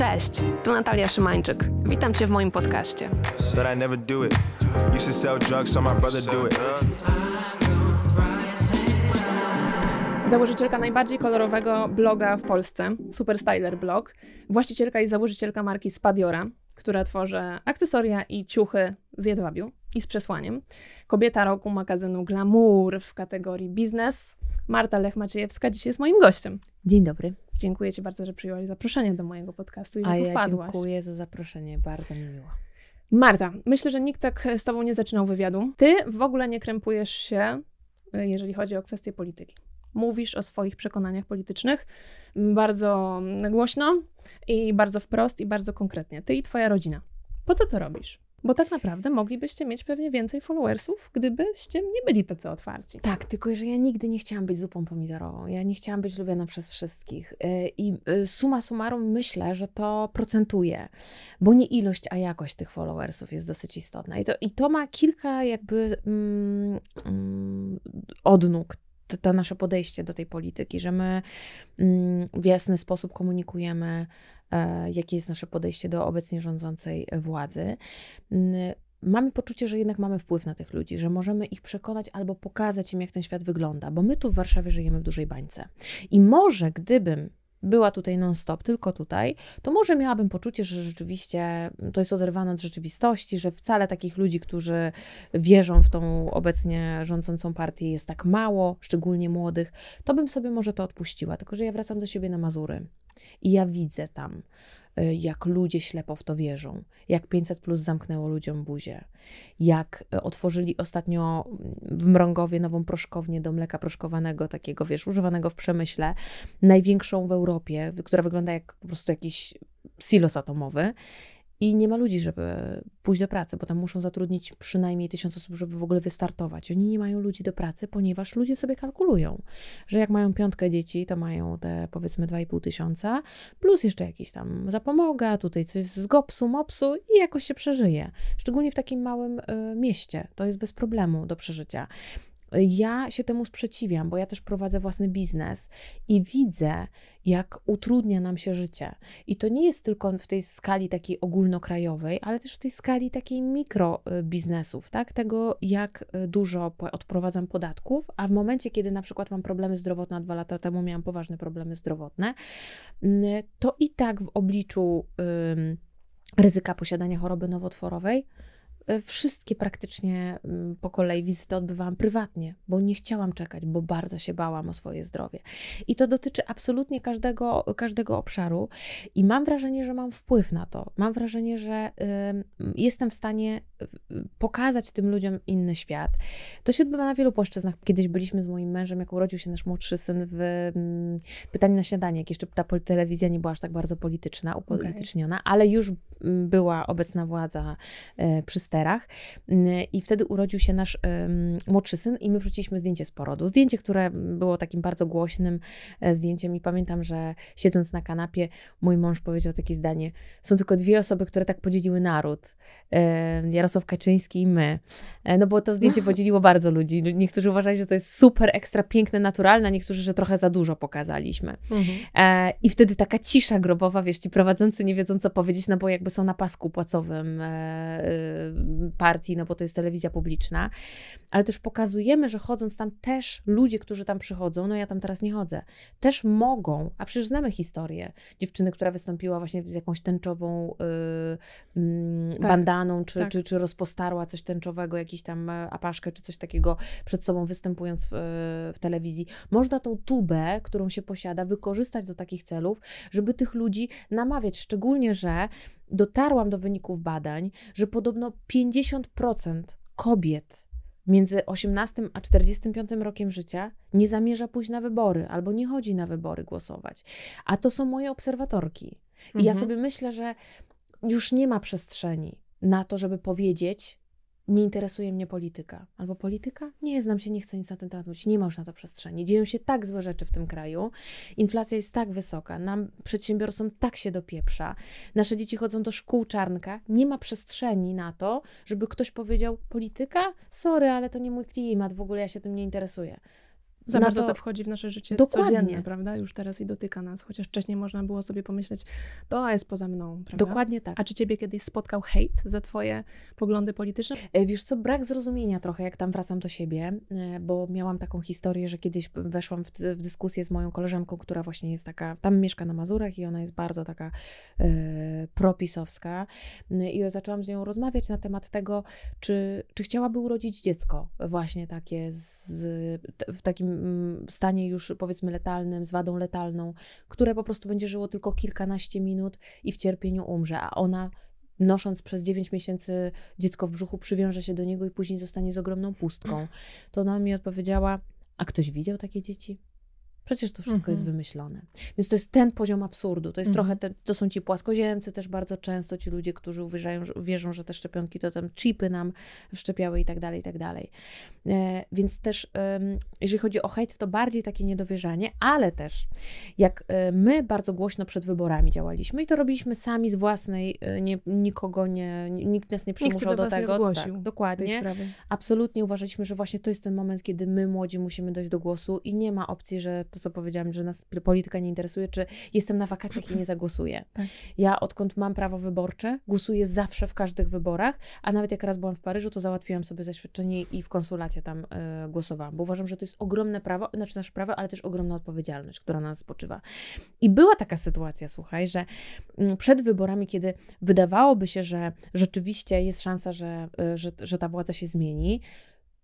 Cześć, tu Natalia Szymańczyk. Witam Cię w moim podcaście. Założycielka najbardziej kolorowego bloga w Polsce, Superstyler Blog, właścicielka i założycielka marki Spadiora, która tworzy akcesoria i ciuchy z jedwabiu i z przesłaniem. Kobieta roku magazynu Glamour w kategorii biznes, Marta Lech-Maciejewska dzisiaj jest moim gościem. Dzień dobry. Dziękuję Ci bardzo, że przyjęłaś zaproszenie do mojego podcastu i A tu ja dziękuję za zaproszenie, bardzo mi miło. Marta, myślę, że nikt tak z Tobą nie zaczynał wywiadu. Ty w ogóle nie krępujesz się, jeżeli chodzi o kwestie polityki mówisz o swoich przekonaniach politycznych bardzo głośno i bardzo wprost i bardzo konkretnie. Ty i twoja rodzina. Po co to robisz? Bo tak naprawdę moglibyście mieć pewnie więcej followersów, gdybyście nie byli tacy otwarci. Tak, tylko że ja nigdy nie chciałam być zupą pomidorową. Ja nie chciałam być lubiana przez wszystkich. Y, I y, suma summarum myślę, że to procentuje, bo nie ilość, a jakość tych followersów jest dosyć istotna. I to, i to ma kilka jakby mm, mm, odnóg to nasze podejście do tej polityki, że my mm, w jasny sposób komunikujemy E, jakie jest nasze podejście do obecnie rządzącej e, władzy mamy poczucie, że jednak mamy wpływ na tych ludzi, że możemy ich przekonać albo pokazać im, jak ten świat wygląda, bo my tu w Warszawie żyjemy w dużej bańce. I może gdybym była tutaj non-stop, tylko tutaj, to może miałabym poczucie, że rzeczywiście mm, to jest oderwane od rzeczywistości, że wcale takich ludzi, którzy wierzą w tą obecnie rządzącą partię, jest tak mało, szczególnie młodych, to bym sobie może to odpuściła. Tylko, że ja wracam do siebie na Mazury i ja widzę tam, Y, jak ludzie ślepo w to wierzą, jak 500 plus zamknęło ludziom buzię, jak y, otworzyli ostatnio mm, w Mrągowie nową proszkownię do mleka proszkowanego, takiego wiesz, używanego w przemyśle, największą w Europie, która wygląda jak po prostu jakiś silos atomowy i nie ma ludzi, żeby pójść do pracy, bo tam muszą zatrudnić przynajmniej tysiąc osób, żeby w ogóle wystartować. Oni nie mają ludzi do pracy, ponieważ ludzie sobie kalkulują, że jak mają piątkę dzieci, to mają te powiedzmy 2,5 tysiąca, plus jeszcze jakieś tam zapomoga, tutaj coś z gopsu, mopsu i jakoś się przeżyje. Szczególnie w takim małym y, mieście. To jest bez problemu do przeżycia. Ja się temu sprzeciwiam, bo ja też prowadzę własny biznes i widzę, jak utrudnia nam się życie. I to nie jest tylko w tej skali takiej ogólnokrajowej, ale też w tej skali takiej mikrobiznesów, y, tak? Tego, jak y, dużo odprowadzam podatków, a w momencie, kiedy na przykład mam problemy zdrowotne, dwa lata temu miałam poważne problemy zdrowotne, mm, to i tak w obliczu ryzyka posiadania choroby nowotworowej, E, wszystkie praktycznie mm, po kolei wizyty odbywałam prywatnie, bo nie chciałam czekać, bo bardzo się bałam o swoje zdrowie. I to dotyczy absolutnie każdego, każdego obszaru i mam wrażenie, że mam wpływ na to. Mam wrażenie, że y, jestem w stanie pokazać tym ludziom inny świat. To się odbywa na wielu płaszczyznach. Kiedyś byliśmy z moim mężem, jak urodził się nasz młodszy syn w mm, Pytaniu na śniadanie, jak jeszcze ta telewizja nie była aż tak bardzo polityczna, upolityczniona, okay. ale już była obecna władza e, przy sterach. Mm, I wtedy urodził się nasz młodszy syn i my wrzuciliśmy zdjęcie z porodu. Zdjęcie, które było takim bardzo głośnym e, zdjęciem i pamiętam, że siedząc na kanapie mój mąż powiedział takie zdanie, są tylko dwie osoby, które tak podzieliły naród. E, Jarosław Kaczyński i my. No bo to zdjęcie podzieliło bardzo ludzi. Niektórzy uważali, że to jest super, ekstra piękne, naturalne, niektórzy, że trochę za dużo pokazaliśmy. Mhm. I wtedy taka cisza grobowa, wiesz, ci prowadzący nie wiedzą co powiedzieć, no bo jakby jakby są na pasku płacowym e, e, partii, no bo to jest telewizja publiczna, ale też pokazujemy, że chodząc tam też ludzie, którzy tam przychodzą, no ja tam teraz nie chodzę, też mogą, a przecież znamy historię dziewczyny, która wystąpiła właśnie z jakąś tęczową yy, tak, bandaną, czy, tak. czy, czy rozpostarła coś tęczowego, jakiś tam e, apaszkę, czy coś takiego przed sobą występując w, w telewizji. Można tą tubę, którą się posiada, wykorzystać do takich celów, żeby tych ludzi namawiać, szczególnie, że dotarłam do wyników badań, że podobno 50% kobiet między 18 a 45 rokiem życia nie zamierza pójść na wybory albo nie chodzi na wybory głosować. A to są moje obserwatorki. I mhm. ja sobie myślę, że już nie ma przestrzeni na to, żeby powiedzieć, nie interesuje mnie polityka. Albo polityka? Nie znam się, nie chcę nic na ten temat mówić. Nie ma już na to przestrzeni. Dzieją się tak złe rzeczy w tym kraju. Inflacja jest tak wysoka. Nam przedsiębiorcom tak się dopieprza. Nasze dzieci chodzą do szkół czarnka. Nie ma przestrzeni na to, żeby ktoś powiedział polityka? Sorry, ale to nie mój klimat. W ogóle ja się tym nie interesuję. No bardzo to, wchodzi w nasze życie dokładnie. codzienne, prawda? Już teraz i dotyka nas, chociaż wcześniej można było sobie pomyśleć, to jest poza mną, prawda? Dokładnie tak. A czy ciebie kiedyś spotkał hejt za twoje poglądy polityczne? E, wiesz co, brak zrozumienia trochę, jak tam wracam do siebie, e, bo miałam taką historię, że kiedyś weszłam w, w dyskusję z moją koleżanką, która właśnie jest taka, tam mieszka na Mazurach i ona jest bardzo taka e, propisowska i zaczęłam z nią rozmawiać na temat tego, czy, czy chciałaby urodzić dziecko właśnie takie z, w takim Mm, w stanie już powiedzmy letalnym, z wadą letalną, które po prostu będzie żyło tylko kilkanaście minut i w cierpieniu umrze, a ona nosząc przez 9 miesięcy dziecko w brzuchu, przywiąże się do niego i później zostanie z ogromną pustką. To ona mi odpowiedziała, a ktoś widział takie dzieci? Przecież to wszystko mhm. jest wymyślone. Więc to jest ten poziom absurdu. To jest mhm. trochę, te, to są ci płaskoziemcy też bardzo często, ci ludzie, którzy uwierzają, wierzą, że te szczepionki to tam chipy nam wszczepiały i tak dalej, i tak dalej. E, więc też, jeżeli chodzi o hejt, to bardziej takie niedowierzanie, ale też jak e, my bardzo głośno przed wyborami działaliśmy i to robiliśmy sami z własnej, e, nie, nikogo nie, nikt nas nie przymuszał do, do tego. tak, dokładnie. Absolutnie uważaliśmy, że właśnie to jest ten moment, kiedy my młodzi musimy dojść do głosu i nie ma opcji, że to co powiedziałam, że nas polityka nie interesuje, czy jestem na wakacjach i nie zagłosuję. Tak. Ja odkąd mam prawo wyborcze, głosuję zawsze w każdych wyborach, a nawet jak raz byłam w Paryżu, to załatwiłam sobie zaświadczenie i w konsulacie tam y, głosowałam, bo uważam, że to jest ogromne prawo, znaczy nasze prawo, ale też ogromna odpowiedzialność, która na nas spoczywa. I była taka sytuacja, słuchaj, że mm, przed wyborami, kiedy wydawałoby się, że rzeczywiście jest szansa, że, e, że, że ta władza się zmieni,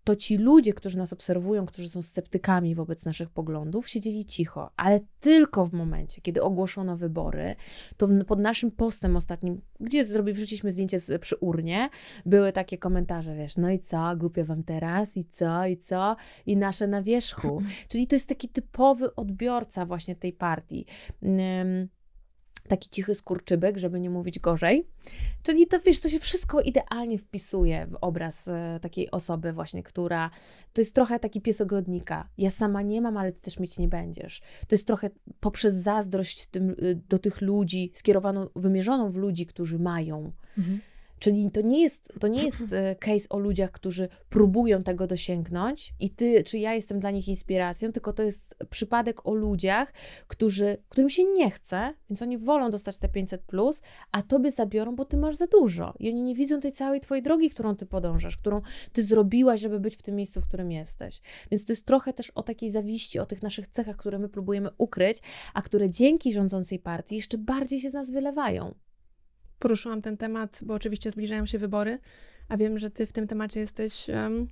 to ci ludzie, którzy nas obserwują, którzy są sceptykami wobec naszych poglądów, siedzieli cicho, ale tylko w momencie, kiedy ogłoszono wybory, to pod naszym postem ostatnim, gdzie wrzuciliśmy zdjęcie z, przy urnie, były takie komentarze, wiesz, no i co, głupio wam teraz, i co, i co, i nasze na wierzchu. Czyli to jest taki typowy odbiorca właśnie tej partii taki cichy skurczybek, żeby nie mówić gorzej. Czyli to wiesz, to się wszystko idealnie wpisuje w obraz e, takiej osoby właśnie, która to jest trochę taki pies ogrodnika. Ja sama nie mam, ale ty też mieć nie będziesz. To jest trochę poprzez zazdrość tym, e, do tych ludzi, skierowaną, wymierzoną w ludzi, którzy mają. Mhm. Czyli to nie jest, to nie jest e, case o ludziach, którzy próbują tego dosięgnąć i ty, czy ja jestem dla nich inspiracją, tylko to jest przypadek o ludziach, którzy, którym się nie chce, więc oni wolą dostać te 500, plus, a tobie zabiorą, bo ty masz za dużo. I oni nie widzą tej całej twojej drogi, którą ty podążasz, którą ty zrobiłaś, żeby być w tym miejscu, w którym jesteś. Więc to jest trochę też o takiej zawiści, o tych naszych cechach, które my próbujemy ukryć, a które dzięki rządzącej partii jeszcze bardziej się z nas wylewają poruszyłam ten temat, bo oczywiście zbliżają się wybory, a wiem, że Ty w tym temacie jesteś um,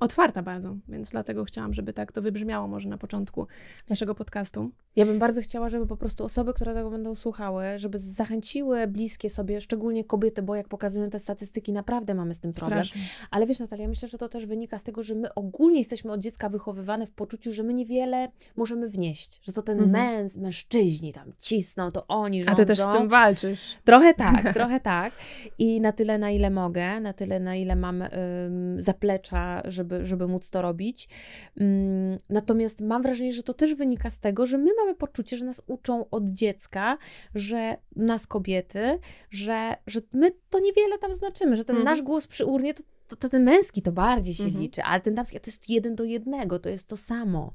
otwarta bardzo, więc dlatego chciałam, żeby tak to wybrzmiało może na początku naszego podcastu. Ja bym bardzo chciała, żeby po prostu osoby, które tego będą słuchały, żeby zachęciły bliskie sobie, szczególnie kobiety, bo jak pokazują te statystyki, naprawdę mamy z tym problem. Strasznie. Ale wiesz Natalia, myślę, że to też wynika z tego, że my ogólnie jesteśmy od dziecka wychowywane w poczuciu, że my niewiele możemy wnieść, że to ten mhm. mężczyźni tam cisną, to oni rządzą. A ty też z tym walczysz. Trochę tak, trochę tak. I na tyle, na ile mogę, na tyle, na ile mam ym, zaplecza, żeby, żeby móc to robić. Mm, natomiast mam wrażenie, że to też wynika z tego, że my mamy poczucie, że nas uczą od dziecka, że nas kobiety, że, że my to niewiele tam znaczymy, że ten mhm. nasz głos przy urnie to to, to ten męski to bardziej się mhm. liczy, ale ten damski to jest jeden do jednego, to jest to samo.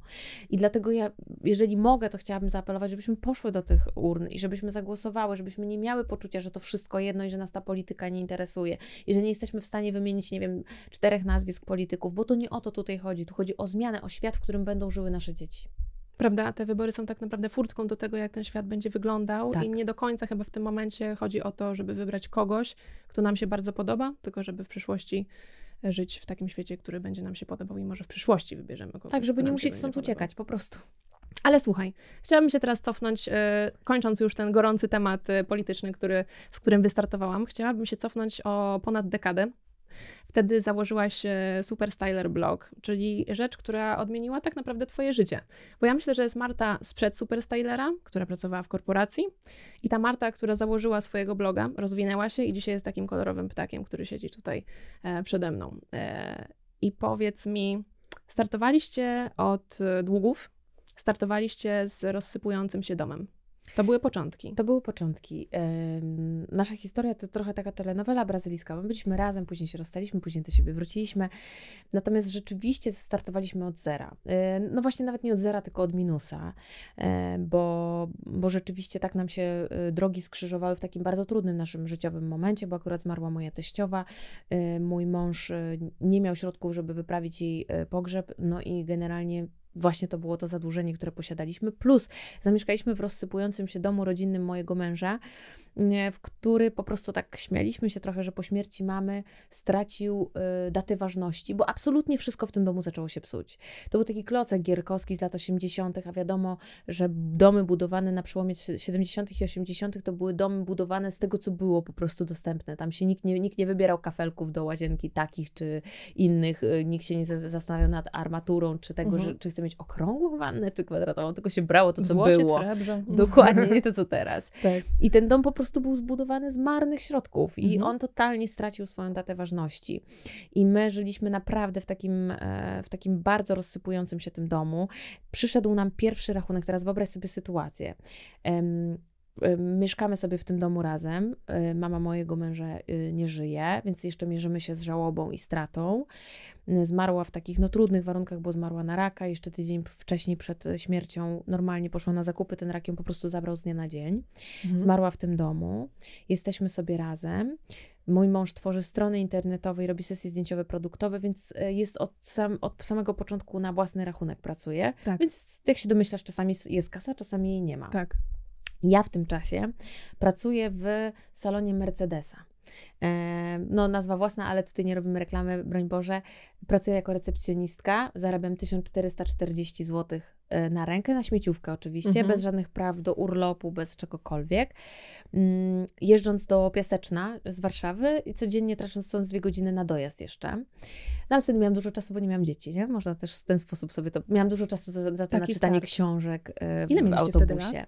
I dlatego ja, jeżeli mogę, to chciałabym zaapelować, żebyśmy poszły do tych urn i żebyśmy zagłosowały, żebyśmy nie miały poczucia, że to wszystko jedno i że nas ta polityka nie interesuje i że nie jesteśmy w stanie wymienić, nie wiem, czterech nazwisk polityków, bo to nie o to tutaj chodzi. Tu chodzi o zmianę, o świat, w którym będą żyły nasze dzieci prawda, te wybory są tak naprawdę furtką do tego, jak ten świat będzie wyglądał tak. i nie do końca chyba w tym momencie chodzi o to, żeby wybrać kogoś, kto nam się bardzo podoba, tylko żeby w przyszłości e, żyć w takim świecie, który będzie nam się podobał i może w przyszłości wybierzemy kogoś. Tak, żeby nie musieć stąd uciekać po prostu. Ale słuchaj, chciałabym się teraz cofnąć, e, kończąc już ten gorący temat e, polityczny, który, z którym wystartowałam. Chciałabym się cofnąć o ponad dekadę Wtedy założyłaś e, Super Styler blog, czyli rzecz, która odmieniła tak naprawdę twoje życie. Bo ja myślę, że jest Marta sprzed Super Stylera, która pracowała w korporacji i ta Marta, która założyła swojego bloga, rozwinęła się i dzisiaj jest takim kolorowym ptakiem, który siedzi tutaj e, przede mną. E, I powiedz mi, startowaliście od długów, startowaliście z rozsypującym się domem. To były początki. To były początki. Nasza historia to trochę taka telenowela brazylijska. My byliśmy razem, później się rozstaliśmy, później do siebie wróciliśmy. Natomiast rzeczywiście startowaliśmy od zera. No właśnie nawet nie od zera, tylko od minusa, bo, bo rzeczywiście tak nam się e, drogi skrzyżowały w takim bardzo trudnym naszym życiowym momencie, bo akurat zmarła moja teściowa, mój mąż e, nie miał środków, żeby wyprawić jej e, pogrzeb, no i generalnie właśnie to było to zadłużenie, które posiadaliśmy, plus zamieszkaliśmy w rozsypującym się domu rodzinnym mojego męża, w który po prostu tak śmialiśmy się trochę, że po śmierci mamy stracił y, daty ważności, bo absolutnie wszystko w tym domu zaczęło się psuć. To był taki klocek gierkowski z lat 80., a wiadomo, że domy budowane na przełomie 70. i 80. to były domy budowane z tego, co było po prostu dostępne. Tam się nikt nie, nikt nie wybierał kafelków do łazienki takich czy innych, y, nikt się nie zastanawiał nad armaturą, czy tego, mhm. że, czy chce mieć okrągłą wannę, czy kwadratową, tylko się brało to, co Złocie było. Dokładnie, nie to, co teraz. tak. I ten dom po prostu prostu był zbudowany z marnych środków i mhm. on totalnie stracił swoją datę ważności. I my żyliśmy naprawdę w takim, e, w takim bardzo rozsypującym się tym domu. Przyszedł nam pierwszy rachunek, teraz wyobraź sobie sytuację. Y, mieszkamy sobie w tym domu razem. Y, mama mojego męża y, nie żyje, więc jeszcze mierzymy się z żałobą i stratą. Zmarła w takich no, trudnych warunkach, bo zmarła na raka. Jeszcze tydzień wcześniej przed śmiercią normalnie poszła na zakupy. Ten rakiem po prostu zabrał z dnia na dzień. Mhm. Zmarła w tym domu. Jesteśmy sobie razem. Mój mąż tworzy strony internetowe i robi sesje zdjęciowe, produktowe, więc jest od, sam, od samego początku na własny rachunek pracuje. Tak. Więc jak się domyślasz, czasami jest kasa, czasami jej nie ma. Tak. Ja w tym czasie pracuję w salonie Mercedesa no nazwa własna, ale tutaj nie robimy reklamy, broń Boże. Pracuję jako recepcjonistka, zarabiam 1440 zł e, na rękę, na śmieciówkę oczywiście, mhm. bez żadnych praw do urlopu, bez czegokolwiek. Mm, jeżdżąc do Piaseczna z Warszawy i codziennie tracąc stąd dwie godziny na dojazd jeszcze. No ale wtedy miałam dużo czasu, bo nie miałam dzieci, nie? Można też w ten sposób sobie to... Miałam dużo czasu za, za to tak, na czytanie tak. książek w, e, Ile w autobusie. Wtedy lat?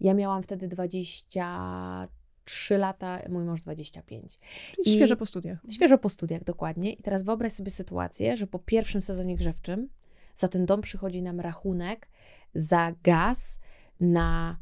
Ja miałam wtedy 24 3 lata, mój mąż 25. Czyli I świeżo po studiach. Świeżo po studiach, dokładnie. I teraz wyobraź sobie sytuację, że po pierwszym sezonie grzewczym za ten dom przychodzi nam rachunek za gaz na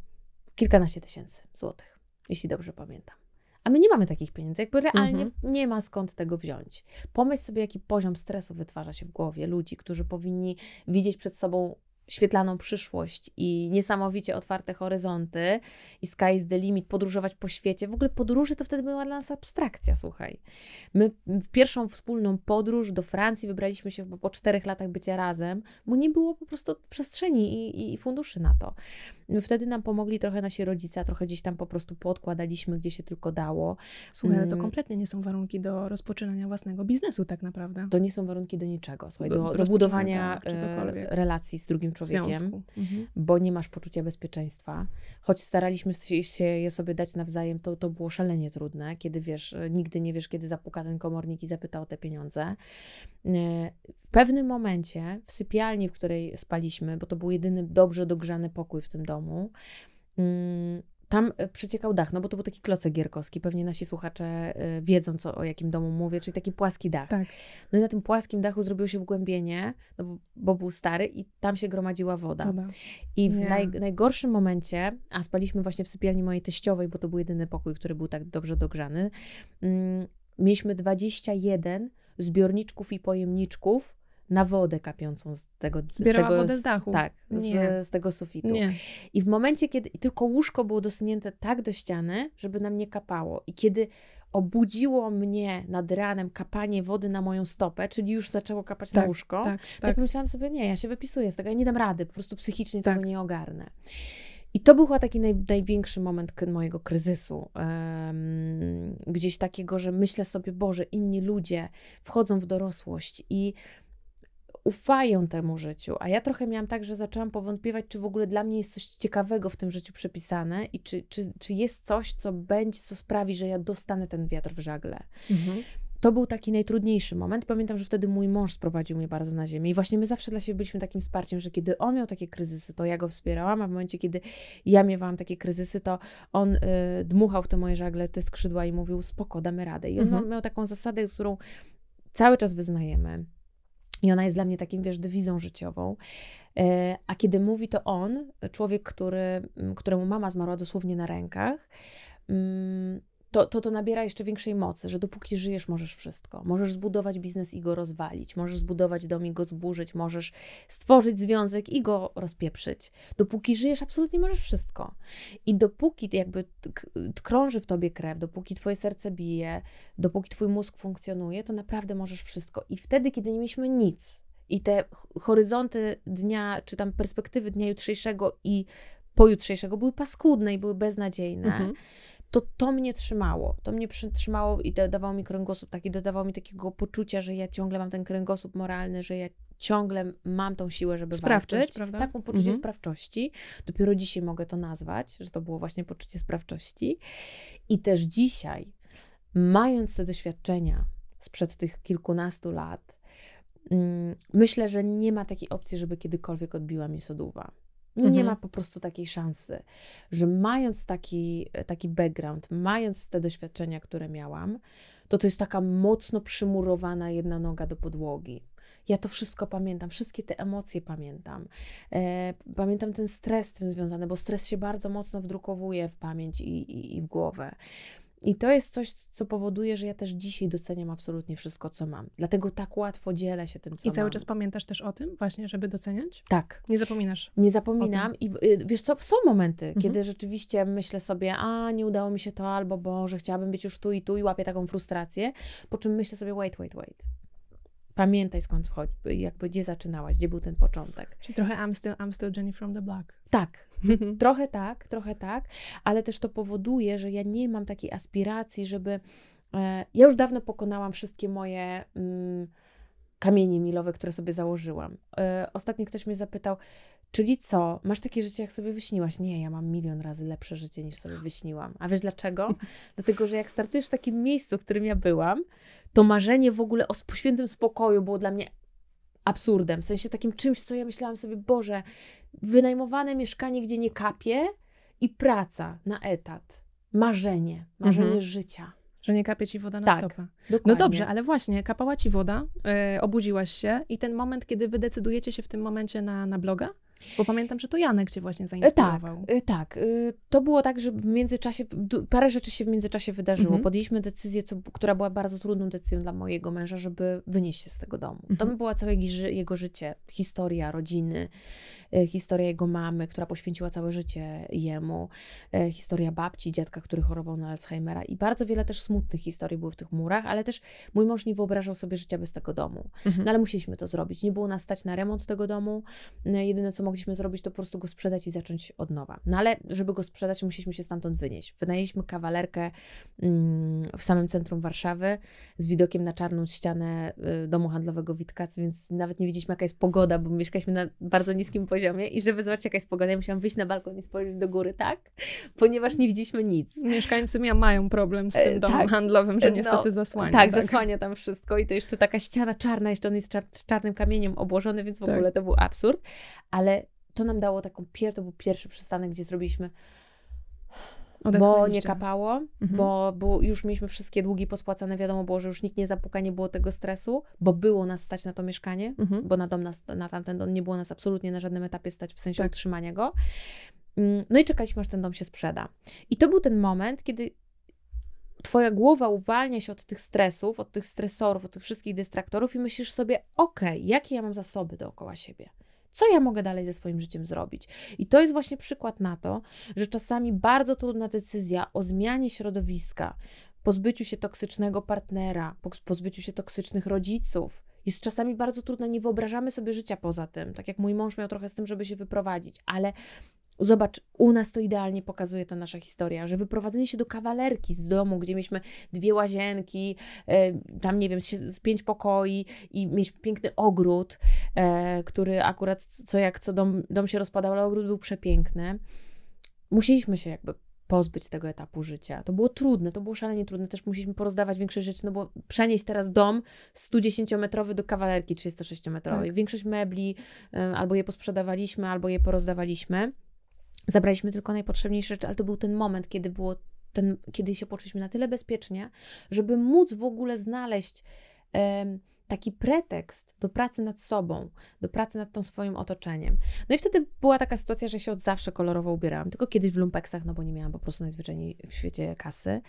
kilkanaście tysięcy złotych, jeśli dobrze pamiętam. A my nie mamy takich pieniędzy, jakby realnie mhm. nie ma skąd tego wziąć. Pomyśl sobie, jaki poziom stresu wytwarza się w głowie ludzi, którzy powinni widzieć przed sobą świetlaną przyszłość i niesamowicie otwarte horyzonty i sky is the limit, podróżować po świecie. W ogóle podróże to wtedy była dla nas abstrakcja, słuchaj. My w pierwszą wspólną podróż do Francji wybraliśmy się po czterech latach bycia razem, bo nie było po prostu przestrzeni i, i, i funduszy na to. No, wtedy nam pomogli trochę nasi rodzice, trochę gdzieś tam po prostu podkładaliśmy, gdzie się tylko dało. Słuchaj, ale to mm. kompletnie nie są warunki do rozpoczynania własnego biznesu tak naprawdę. To nie są warunki do niczego, słuchaj, do, do, do budowania tak, e, relacji z drugim człowiekiem, mhm. bo nie masz poczucia bezpieczeństwa. Choć staraliśmy się je sobie dać nawzajem, to, to było szalenie trudne, kiedy wiesz, e, nigdy nie wiesz, kiedy zapuka ten komornik i zapyta o te pieniądze. E, w pewnym momencie w sypialni, w której spaliśmy, bo to był jedyny dobrze dogrzany pokój w tym domu, domu. Mm, tam e, przeciekał dach, no bo to był taki klocek gierkowski. Pewnie nasi słuchacze e, wiedzą, co, o jakim domu mówię, czyli taki płaski dach. Tak. No i na tym płaskim dachu zrobiło się wgłębienie, no bo, bo był stary i tam się gromadziła woda. I w naj, najgorszym momencie, a spaliśmy właśnie w sypialni mojej teściowej, bo to był jedyny pokój, który był tak dobrze dogrzany, mm, mieliśmy 21 zbiorniczków i pojemniczków na wodę kapiącą z tego... Zbierała z tego, wodę z dachu. Tak, z, z, tego sufitu. Nie. I w momencie, kiedy... Tylko łóżko było dosunięte tak do ściany, żeby nam nie kapało. I kiedy obudziło mnie nad ranem kapanie wody na moją stopę, czyli już zaczęło kapać tak, na łóżko, tak, tak. tak pomyślałam sobie, nie, ja się wypisuję z tego, ja nie dam rady, po prostu psychicznie tak. tego nie ogarnę. I to był chyba taki naj, największy moment mojego kryzysu. Um, gdzieś takiego, że myślę sobie, Boże, inni ludzie wchodzą w dorosłość i ufają temu życiu. A ja trochę miałam tak, że zaczęłam powątpiewać, czy w ogóle dla mnie jest coś ciekawego w tym życiu przepisane i czy, czy, czy jest coś, co będzie, co sprawi, że ja dostanę ten wiatr w żagle. Mhm. To był taki najtrudniejszy moment. Pamiętam, że wtedy mój mąż sprowadził mnie bardzo na ziemię i właśnie my zawsze dla siebie byliśmy takim wsparciem, że kiedy on miał takie kryzysy, to ja go wspierałam, a w momencie, kiedy ja miewałam takie kryzysy, to on y, dmuchał w te moje żagle, te skrzydła i mówił, spoko, damy radę. I on mhm. miał taką zasadę, którą cały czas wyznajemy, i ona jest dla mnie takim, wiesz, dewizą życiową. E, a kiedy mówi to on, człowiek, który, któremu mama zmarła dosłownie na rękach, mm, to, to to nabiera jeszcze większej mocy, że dopóki żyjesz, możesz wszystko. Możesz zbudować biznes i go rozwalić, możesz zbudować dom i go zburzyć, możesz stworzyć związek i go rozpieprzyć. Dopóki żyjesz, absolutnie możesz wszystko. I dopóki jakby krąży w tobie krew, dopóki twoje serce bije, dopóki twój mózg funkcjonuje, to naprawdę możesz wszystko. I wtedy, kiedy nie mieliśmy nic i te horyzonty dnia, czy tam perspektywy dnia jutrzejszego i pojutrzejszego były paskudne i były beznadziejne, mhm to to mnie trzymało. To mnie trzymało i dawało mi kręgosłup taki, dodawało mi takiego poczucia, że ja ciągle mam ten kręgosłup moralny, że ja ciągle mam tą siłę, żeby sprawdzić, walczyć. Prawda? Taką poczucie mhm. sprawczości. Dopiero dzisiaj mogę to nazwać, że to było właśnie poczucie sprawczości. I też dzisiaj, mając te doświadczenia sprzed tych kilkunastu lat, mm, myślę, że nie ma takiej opcji, żeby kiedykolwiek odbiła mi soduwa. Mhm. Nie ma mhm. po prostu takiej szansy, że mając taki, e, taki background, mając te doświadczenia, które miałam, to to jest taka mocno przymurowana jedna noga do podłogi. Ja to wszystko pamiętam, wszystkie te emocje pamiętam. E, pamiętam ten stres z tym związany, bo stres się bardzo mocno wdrukowuje w pamięć i, i, i w głowę. I to jest coś, co powoduje, że ja też dzisiaj doceniam absolutnie wszystko, co mam. Dlatego tak łatwo dzielę się tym, co I cały mam. czas pamiętasz też o tym właśnie, żeby doceniać? Tak. Nie zapominasz? Nie zapominam. I y, wiesz co, są momenty, mhm. kiedy rzeczywiście myślę sobie, a nie udało mi się to, albo Boże, chciałabym być już tu i tu i łapię taką frustrację, po czym myślę sobie, wait, wait, wait. Pamiętaj skąd wchodzi, jakby gdzie zaczynałaś, gdzie był ten początek. Czyli trochę I'm still, I'm still Jenny from the block. Tak, trochę tak, trochę tak, ale też to powoduje, że ja nie mam takiej aspiracji, żeby. E, ja już dawno pokonałam wszystkie moje. Mm, kamienie milowe, które sobie założyłam. E, ostatnio ktoś mnie zapytał, Czyli co? Masz takie życie, jak sobie wyśniłaś. Nie, ja mam milion razy lepsze życie, niż sobie wyśniłam. A wiesz dlaczego? Dlatego, że jak startujesz w takim miejscu, w którym ja byłam, to marzenie w ogóle o świętym spokoju było dla mnie absurdem. W sensie takim czymś, co ja myślałam sobie, Boże, wynajmowane mieszkanie, gdzie nie kapie i praca na etat. Marzenie. Marzenie mhm. życia. Że nie kapie ci woda na tak, stopę. No dokładnie. No dobrze, ale właśnie, kapała ci woda, yy, obudziłaś się i ten moment, kiedy wy decydujecie się w tym momencie na, na bloga, bo pamiętam, że to Janek cię właśnie e, zainspirował. Tak, e, tak. E, to było tak, że w międzyczasie, parę rzeczy się w międzyczasie wydarzyło. Mhm. Podjęliśmy decyzję, co, która była bardzo trudną decyzją dla mojego męża, żeby wynieść się z tego domu. Mhm. To by była całe jego życie, historia rodziny, historia jego mamy, która poświęciła całe życie jemu, historia babci, dziadka, który chorował na Alzheimera i bardzo wiele też smutnych historii było w tych murach, ale też mój mąż nie wyobrażał sobie życia bez tego domu. Mhm. No ale musieliśmy to zrobić. Nie było nas stać na remont tego domu. Jedyne, co mogliśmy zrobić, to po prostu go sprzedać i zacząć od nowa. No ale żeby go sprzedać, musieliśmy się stamtąd wynieść. Wynajęliśmy kawalerkę mm, w samym centrum Warszawy z widokiem na czarną ścianę y, domu handlowego Witkac, więc nawet nie widzieliśmy jaka jest pogoda, bo mieszkaliśmy na bardzo niskim poziomie i żeby zobaczyć jaka jest pogoda, ja musiałam wyjść na balkon i spojrzeć do góry, tak? Ponieważ nie widzieliśmy nic. Mieszkańcy ja mają problem z e, tym domem tak. handlowym, że e, niestety no, zasłania. Tak, tak, zasłania tam wszystko i to jeszcze taka ściana czarna, jeszcze on jest czar czarnym kamieniem obłożony, więc w tak. ogóle to był absurd, ale to nam dało taką pier, to był pierwszy przystanek, gdzie zrobiliśmy bo nie kapało, mhm. bo było, już mieliśmy wszystkie długi pospłacane, wiadomo było, że już nikt nie zapuka, nie było tego stresu, bo było nas stać na to mieszkanie, mhm. bo na dom, nas, na tamten dom nie było nas absolutnie na żadnym etapie stać, w sensie tak. utrzymania go. Mm, no i czekaliśmy, aż ten dom się sprzeda. I to był ten moment, kiedy twoja głowa uwalnia się od tych stresów, od tych stresorów, od tych wszystkich dystraktorów i myślisz sobie, okej, okay, jakie ja mam zasoby dookoła siebie? co ja mogę dalej ze swoim życiem zrobić. I to jest właśnie przykład na to, że czasami bardzo trudna decyzja o zmianie środowiska, pozbyciu się toksycznego partnera, pozbyciu się toksycznych rodziców, jest czasami bardzo trudna, nie wyobrażamy sobie życia poza tym. Tak jak mój mąż miał trochę z tym, żeby się wyprowadzić, ale Zobacz, u nas to idealnie pokazuje ta nasza historia, że wyprowadzenie się do kawalerki z domu, gdzie mieliśmy dwie łazienki, e, tam nie wiem, pięć pokoi i mieliśmy piękny ogród, e, który akurat co jak co dom, dom się rozpadał, ale ogród był przepiękny. Musieliśmy się jakby pozbyć tego etapu życia. To było trudne, to było szalenie trudne. Też musieliśmy porozdawać większe rzeczy, no bo przenieść teraz dom 110-metrowy do kawalerki 36-metrowej. Tak. Większość mebli e, albo je posprzedawaliśmy, albo je porozdawaliśmy. Zabraliśmy tylko najpotrzebniejsze rzeczy, ale to był ten moment, kiedy było ten, kiedy się poczuliśmy na tyle bezpiecznie, żeby móc w ogóle znaleźć taki pretekst do pracy nad sobą, do pracy nad tą swoim otoczeniem. No i wtedy była taka sytuacja, że się od zawsze kolorowo ubierałam, tylko kiedyś w lumpeksach, no bo nie miałam po prostu najzwyczajniej w świecie kasy. Um,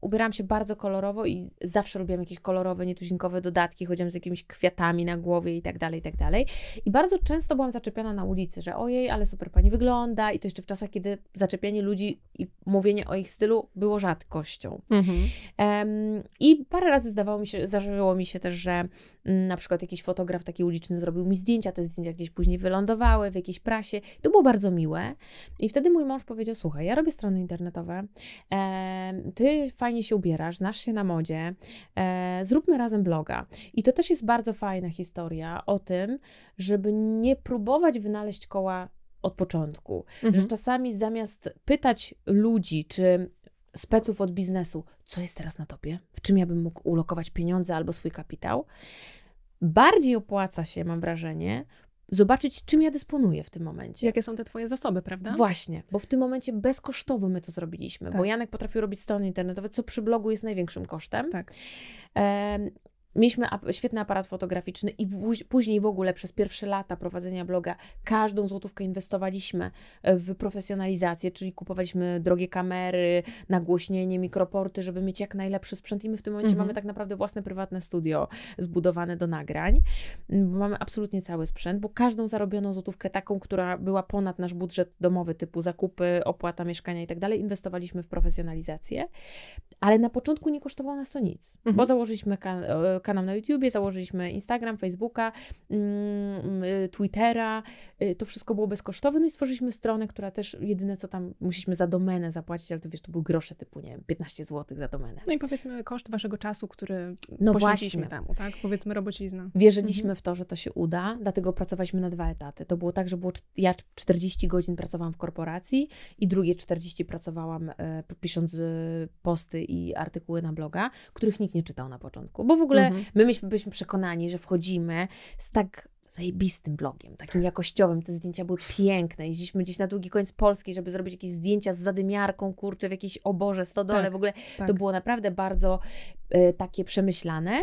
ubierałam się bardzo kolorowo i zawsze lubiłam jakieś kolorowe, nietuzinkowe dodatki, chodziłam z jakimiś kwiatami na głowie i tak dalej, i tak dalej. I bardzo często byłam zaczepiana na ulicy, że ojej, ale super pani wygląda i to jeszcze w czasach, kiedy zaczepianie ludzi i mówienie o ich stylu było rzadkością. Mhm. Um, I parę razy zdawało mi się, zdarzyło mi się też, że mm, na przykład jakiś fotograf taki uliczny zrobił mi zdjęcia, te zdjęcia gdzieś później wylądowały w jakiejś prasie. To było bardzo miłe. I wtedy mój mąż powiedział: Słuchaj, ja robię strony internetowe, e, ty fajnie się ubierasz, znasz się na modzie, e, zróbmy razem bloga. I to też jest bardzo fajna historia o tym, żeby nie próbować wynaleźć koła od początku. Mhm. Że czasami zamiast pytać ludzi, czy speców od biznesu, co jest teraz na topie, w czym ja bym mógł ulokować pieniądze albo swój kapitał, bardziej opłaca się, mam wrażenie, zobaczyć, czym ja dysponuję w tym momencie. Jakie są te twoje zasoby, prawda? Właśnie, bo w tym momencie bezkosztowo my to zrobiliśmy, tak. bo Janek potrafił robić strony internetowe, co przy blogu jest największym kosztem. Tak. Mieliśmy świetny aparat fotograficzny i później w ogóle przez pierwsze lata prowadzenia bloga każdą złotówkę inwestowaliśmy e, w profesjonalizację, czyli kupowaliśmy drogie kamery, nagłośnienie, mikroporty, żeby mieć jak najlepszy sprzęt i my w tym momencie mhm. mamy tak naprawdę własne prywatne studio zbudowane do nagrań, bo mamy absolutnie cały sprzęt, bo każdą zarobioną złotówkę, taką, która była ponad nasz budżet domowy typu zakupy, opłata mieszkania i tak dalej, inwestowaliśmy w profesjonalizację, ale na początku nie kosztowało nas to nic, bo mhm. założyliśmy e, kanał na YouTubie, założyliśmy Instagram, Facebooka, mm, mm, y, Twittera, y, to wszystko było bezkosztowe, no i stworzyliśmy stronę, która też jedyne co tam musieliśmy za domenę zapłacić, ale to wiesz, to były grosze typu, nie wiem, 15 zł za domenę. No i powiedzmy koszt waszego czasu, który no poświęciliśmy temu, tak? Powiedzmy robocizna. Wierzyliśmy mhm. w to, że to się uda, dlatego pracowaliśmy na dwa etaty. To było tak, że było, ja 40 godzin pracowałam w korporacji i drugie 40 pracowałam e, pisząc y, posty i artykuły na bloga, których nikt nie czytał na początku, bo w ogóle mhm my byliśmy przekonani, że wchodzimy z tak zajebistym blogiem, takim jakościowym. Te zdjęcia były piękne. Jeździliśmy gdzieś na drugi koniec Polski, żeby zrobić jakieś zdjęcia z zadymiarką, kurczę, w jakiejś oborze, stodole. Tak, w ogóle tak. to było naprawdę bardzo y, takie przemyślane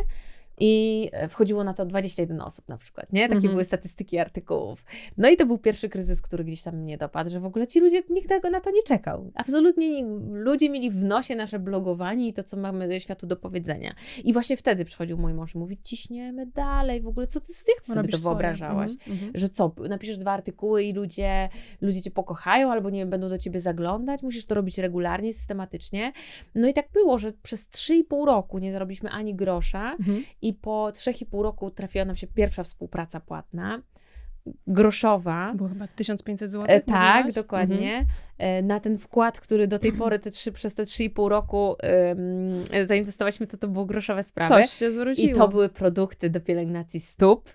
i e, wchodziło na to 21 osób na przykład, nie? Takie mhm. były statystyki artykułów. No i to był pierwszy kryzys, który gdzieś tam mnie dopadł, że w ogóle ci ludzie, nikt tego na to nie czekał. Absolutnie ludzie mieli w nosie nasze blogowanie i to, co mamy światu do powiedzenia. I właśnie wtedy przychodził mój mąż i mówi, ciśniemy dalej, w ogóle co ty, jak ty sobie to swoje. wyobrażałaś? Mhm, mhm. Że co, napiszesz dwa artykuły i ludzie, ludzie cię pokochają albo, nie wiem, będą do ciebie zaglądać, musisz to robić regularnie, systematycznie. No i tak było, że przez 3,5 roku nie zarobiliśmy ani grosza mhm. I po 3,5 roku trafiła nam się pierwsza współpraca płatna groszowa. Było chyba 1500 zł. E, tak, mówiłaś? Mhm. dokładnie. Mhm. Na ten wkład, który do tej pory te 3, przez te 3,5 roku um, zainwestowaliśmy, to to było groszowe sprawy. Coś się zwróciło. I to były produkty do pielęgnacji stóp.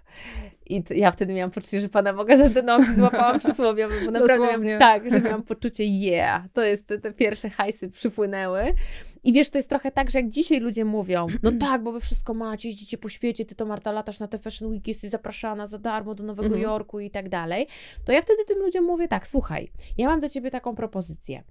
I ja wtedy miałam poczucie, że pana mogę za te nogi, złapałam przysłowie, bo naprawdę miałam, tak, że miałam poczucie, yeah, to jest, te, te pierwsze hajsy przypłynęły. I wiesz, to jest trochę tak, że jak dzisiaj ludzie mówią, no tak, bo wy wszystko macie, jeździcie po świecie, ty to Marta latasz na te Fashion Week, jesteś zapraszana za darmo do Nowego mhm. Jorku i tak dalej, to ja wtedy tym ludziom mówię tak, słuchaj, ja mam do ciebie taką propozycję,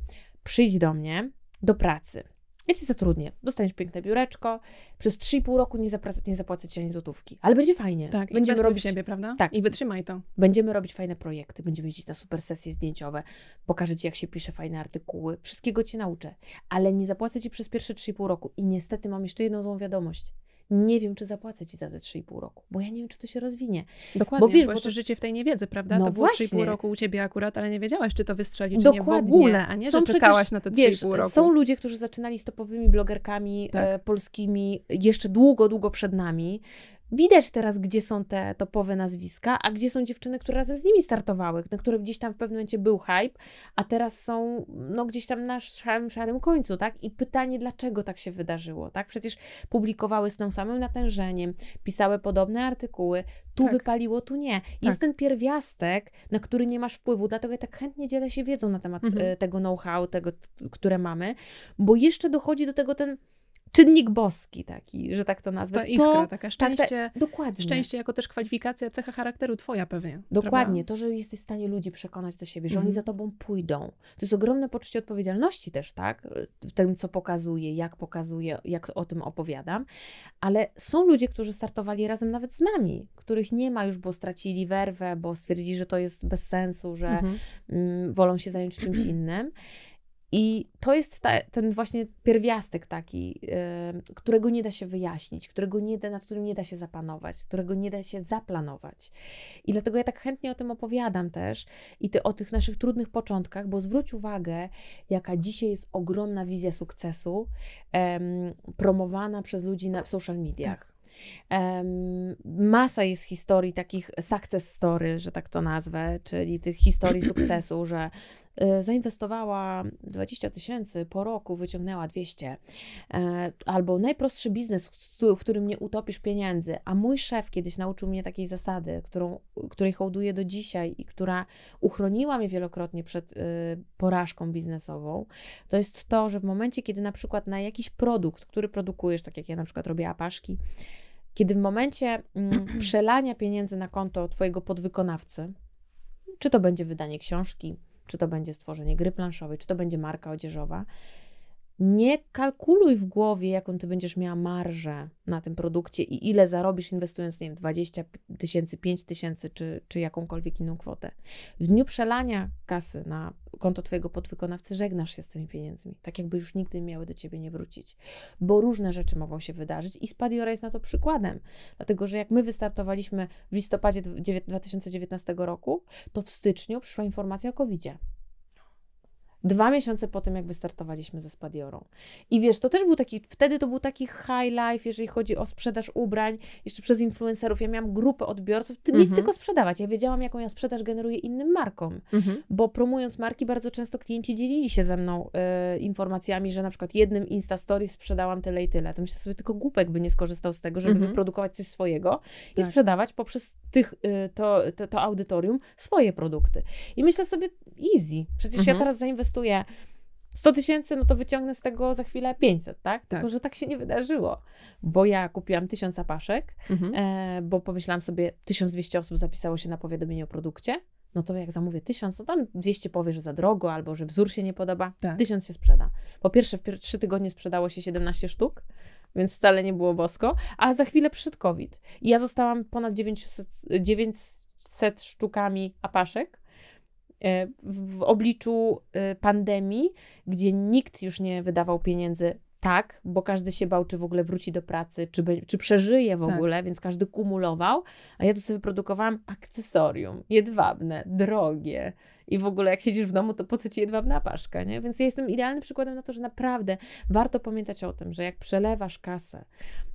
przyjdź do mnie do pracy ja cię zatrudnię, dostaniesz piękne biureczko, przez 3,5 roku nie, zapra- nie zapłacę ci ani złotówki, ale będzie fajnie. Tak, będziemy robić siebie, prawda? Tak. I wytrzymaj to. Będziemy robić fajne projekty, będziemy jeździć na super sesje zdjęciowe, pokażę ci, jak się pisze fajne artykuły, wszystkiego cię nauczę, ale nie zapłacę ci przez pierwsze 3,5 roku. I niestety mam jeszcze jedną złą wiadomość nie wiem, czy zapłacę ci za te 3,5 roku, bo ja nie wiem, czy to się rozwinie. Dokładnie, bo wiesz, bo jeszcze to... życie w tej niewiedzy, prawda? No to było 3,5 roku u ciebie akurat, ale nie wiedziałaś, czy to wystrzeli, czy Dokładnie. nie w ogóle, a nie, są że czekałaś przecież, na te 3,5 roku. Są ludzie, którzy zaczynali z topowymi blogerkami tak. e, polskimi jeszcze długo, długo przed nami, Widać teraz, gdzie są te topowe nazwiska, a gdzie są dziewczyny, które razem z nimi startowały, na które gdzieś tam w pewnym momencie był hype, a teraz są no, gdzieś tam na szarym, szarym końcu, tak? I pytanie, dlaczego tak się wydarzyło, tak? Przecież publikowały z tym samym natężeniem, pisały podobne artykuły, tu tak. wypaliło, tu nie. Tak. Jest ten pierwiastek, na który nie masz wpływu, dlatego ja tak chętnie dzielę się wiedzą na temat mhm. E, tego know-how, tego, które mamy, bo jeszcze dochodzi do tego ten czynnik boski taki, że tak to nazwę. To iskra, to, tak taka szczęście, tak, dokładnie. szczęście jako też kwalifikacja, cecha charakteru twoja pewnie. Dokładnie, prawda? to, że jesteś w stanie ludzi przekonać do siebie, że mm. oni mhm. za tobą pójdą. To jest ogromne poczucie odpowiedzialności też, tak? W tym, co pokazuję, jak pokazuję, jak o tym opowiadam, ale są ludzie, którzy startowali razem nawet z nami, których nie ma już, bo stracili werwę, bo stwierdzili, że to jest bez sensu, że mhm. mm -hmm. wolą się zająć czymś innym. I to jest ta, ten właśnie pierwiastek taki, yy, którego nie da się wyjaśnić, którego nie da, nad którym nie da się zapanować, którego nie da się zaplanować. I dlatego ja tak chętnie o tym opowiadam też i ty, o tych naszych trudnych początkach, bo zwróć uwagę, jaka dzisiaj jest ogromna wizja sukcesu promowana przez ludzi na, w social mediach. Tak. Masa jest historii takich success story, że tak to nazwę, czyli tych historii sukcesu, że y, zainwestowała 20 tysięcy, po roku wyciągnęła 200. E, albo najprostszy biznes, w którym nie utopisz pieniędzy. A mój szef kiedyś nauczył mnie takiej zasady, którą, której hołduję do dzisiaj i która uchroniła mnie wielokrotnie przed y, porażką biznesową. To jest to, że w momencie, kiedy na przykład na jakiś produkt, który produkujesz, tak jak ja na przykład robię apaszki, kiedy w momencie mm, przelania pieniędzy na konto Twojego podwykonawcy, czy to będzie wydanie książki, czy to będzie stworzenie gry planszowej, czy to będzie marka odzieżowa, nie kalkuluj w głowie, jaką ty będziesz miała marżę na tym produkcie i ile zarobisz inwestując, nie wiem, 20 tysięcy, 5 tysięcy czy, czy jakąkolwiek inną kwotę. W dniu przelania kasy na konto twojego podwykonawcy żegnasz się z tymi pieniędzmi, tak jakby już nigdy miały do ciebie nie wrócić, bo różne rzeczy mogą się wydarzyć i Spadiora jest na to przykładem, dlatego że jak my wystartowaliśmy w listopadzie 2019 roku, to w styczniu przyszła informacja o covid -zie. Dwa miesiące po tym, jak wystartowaliśmy ze Spadiorą. I wiesz, to też był taki, wtedy to był taki high life, jeżeli chodzi o sprzedaż ubrań, jeszcze przez influencerów. Ja miałam grupę odbiorców, ty, mhm. nic tylko sprzedawać. Ja wiedziałam, jaką ja sprzedaż generuję innym markom, mhm. bo promując marki, bardzo często klienci dzielili się ze mną e, informacjami, że na przykład jednym Insta story sprzedałam tyle i tyle. To myślę sobie, tylko głupek by nie skorzystał z tego, żeby mhm. wyprodukować coś swojego tak. i sprzedawać poprzez tych, e, to, to, to, audytorium swoje produkty. I myślę sobie, easy, przecież ja mhm. teraz zainwestowałam kosztuje 100 tysięcy, no to wyciągnę z tego za chwilę 500, tak? tak? Tylko, tak. że tak się nie wydarzyło, bo ja kupiłam 1000 apaszek, mhm. e, bo pomyślałam sobie, 1200 osób zapisało się na powiadomienie o produkcie, no to jak zamówię 1000, to tam 200 powie, że za drogo, albo że wzór się nie podoba, tak. 1000 się sprzeda. Po pierwsze, w pier 3 tygodnie sprzedało się 17 sztuk, więc wcale nie było bosko, a za chwilę przyszedł COVID. I ja zostałam ponad 900, 900 sztukami apaszek, E, w obliczu e, pandemii, gdzie nikt już nie wydawał pieniędzy tak, bo każdy się bał, czy w ogóle wróci do pracy, czy, czy przeżyje w tak. ogóle, więc każdy kumulował, a ja tu sobie wyprodukowałam akcesorium jedwabne, drogie. I w ogóle jak siedzisz w domu, to po co ci jedwabna paszka, nie? Więc ja jestem idealnym przykładem na to, że naprawdę warto pamiętać o tym, że jak przelewasz kasę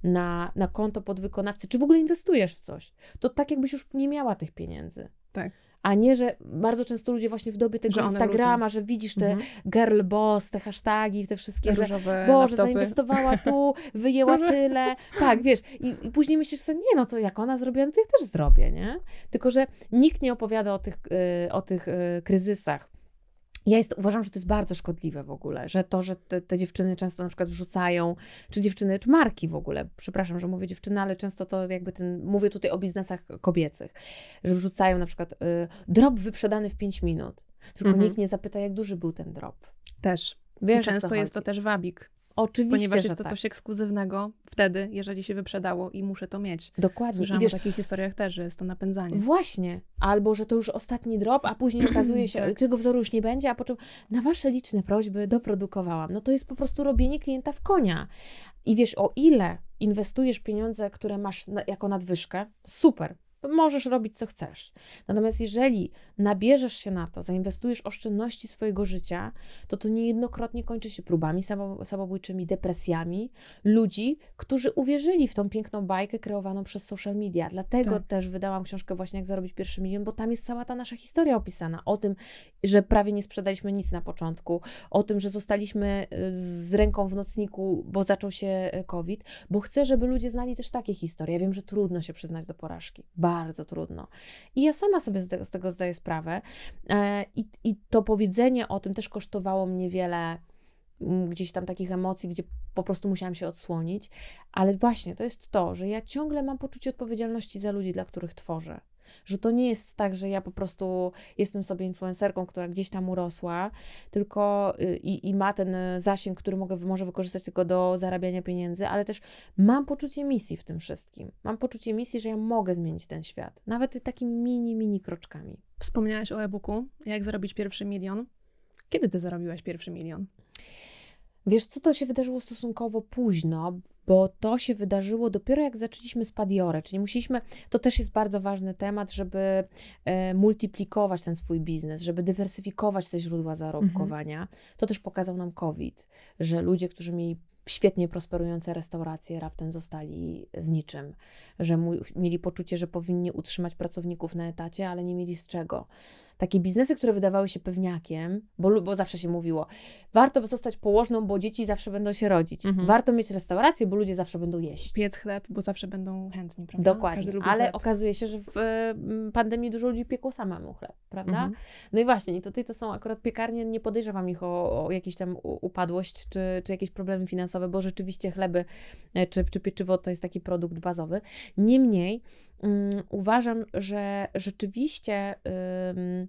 na, na konto podwykonawcy, czy w ogóle inwestujesz w coś, to tak jakbyś już nie miała tych pieniędzy. Tak a nie, że bardzo często ludzie właśnie w dobie tego że Instagrama, że widzisz te mhm. girl boss, te hasztagi, te wszystkie, Różowe że Boże, laptopy. zainwestowała tu, wyjęła tyle. Tak, wiesz, i, i później myślisz sobie, nie no, to jak ona zrobiła, to ja też zrobię, nie? Tylko, że nikt nie opowiada o tych, y, o tych y, kryzysach, ja jest, uważam, że to jest bardzo szkodliwe w ogóle, że to, że te, te, dziewczyny często na przykład wrzucają, czy dziewczyny, czy marki w ogóle, przepraszam, że mówię dziewczyny, ale często to jakby ten, mówię tutaj o biznesach kobiecych, że wrzucają na przykład y, drop wyprzedany w 5 minut, tylko mhm. nikt nie zapyta, jak duży był ten drop. Też. Wiesz, często jest to też wabik. Oczywiście. Ponieważ jest to tak. coś ekskluzywnego wtedy, jeżeli się wyprzedało i muszę to mieć. Dokładnie. Słyszałam Idziesz... o takich historiach też, że jest to napędzanie. Właśnie. Albo, że to już ostatni drop, a później okazuje się, tak. tego wzoru już nie będzie, a po czym na wasze liczne prośby doprodukowałam. No to jest po prostu robienie klienta w konia. I wiesz, o ile inwestujesz pieniądze, które masz na, jako nadwyżkę, super, możesz robić co chcesz. Natomiast jeżeli nabierzesz się na to, zainwestujesz oszczędności swojego życia, to to niejednokrotnie kończy się próbami samobójczymi, depresjami ludzi, którzy uwierzyli w tą piękną bajkę kreowaną przez social media. Dlatego tak. też wydałam książkę właśnie Jak zarobić pierwszy milion, bo tam jest cała ta nasza historia opisana o tym, że prawie nie sprzedaliśmy nic na początku, o tym, że zostaliśmy y, z ręką w nocniku, bo zaczął się y, COVID, bo chcę, żeby ludzie znali też takie historie. Ja wiem, że trudno się przyznać do porażki. Bardzo bardzo trudno. I ja sama sobie z tego, z tego zdaję sprawę. E, I, I to powiedzenie o tym też kosztowało mnie wiele mm, gdzieś tam takich emocji, gdzie po prostu musiałam się odsłonić. Ale właśnie to jest to, że ja ciągle mam poczucie odpowiedzialności za ludzi, dla których tworzę. Że to nie jest tak, że ja po prostu jestem sobie influencerką, która gdzieś tam urosła, tylko y, i, i ma ten y, zasięg, który mogę, może wykorzystać tylko do zarabiania pieniędzy, ale też mam poczucie misji w tym wszystkim. Mam poczucie misji, że ja mogę zmienić ten świat, nawet takimi mini, mini kroczkami. Wspomniałaś o e-booku, jak zarobić pierwszy milion. Kiedy ty zarobiłaś pierwszy milion? Wiesz, co to się wydarzyło stosunkowo późno, bo to się wydarzyło dopiero jak zaczęliśmy spadiorę, czyli musieliśmy, to też jest bardzo ważny temat, żeby e, multiplikować ten swój biznes, żeby dywersyfikować te źródła zarobkowania. Mhm. To też pokazał nam COVID, że ludzie, którzy mieli świetnie prosperujące restauracje raptem zostali z niczym, że mu, mieli poczucie, że powinni utrzymać pracowników na etacie, ale nie mieli z czego. Takie biznesy, które wydawały się pewniakiem, bo, bo zawsze się mówiło, warto zostać położną, bo dzieci zawsze będą się rodzić. Mhm. Warto mieć restaurację, bo ludzie zawsze będą jeść. Piec chleb, bo zawsze będą chętni, prawda? Dokładnie, ale chleb. okazuje się, że w mm, pandemii dużo ludzi piekło samemu chleb, prawda? Mhm. No i właśnie, tutaj to są akurat piekarnie, nie podejrzewam ich o, o jakieś tam upadłość, czy, czy jakieś problemy finansowe, bo rzeczywiście chleby e, czy, czy pieczywo to jest taki produkt bazowy. Niemniej um, uważam, że rzeczywiście. Um,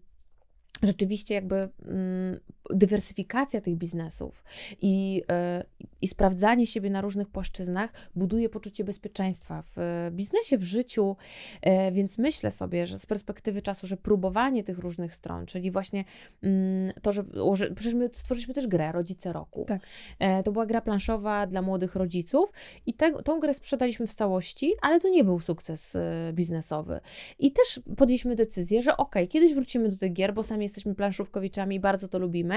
rzeczywiście jakby mm, dywersyfikacja tych biznesów i, e, i sprawdzanie siebie na różnych płaszczyznach buduje poczucie bezpieczeństwa w e, biznesie, w życiu, e, więc myślę sobie, że z perspektywy czasu, że próbowanie tych różnych stron, czyli właśnie mm, to, że przecież my stworzyliśmy też grę Rodzice Roku. Tak. To była gra planszowa dla młodych rodziców i te, tą grę sprzedaliśmy w całości, ale to nie był sukces biznesowy. I też podjęliśmy decyzję, że ok, kiedyś wrócimy do tych gier, bo sami jesteśmy planszówkowiczami, bardzo to lubimy,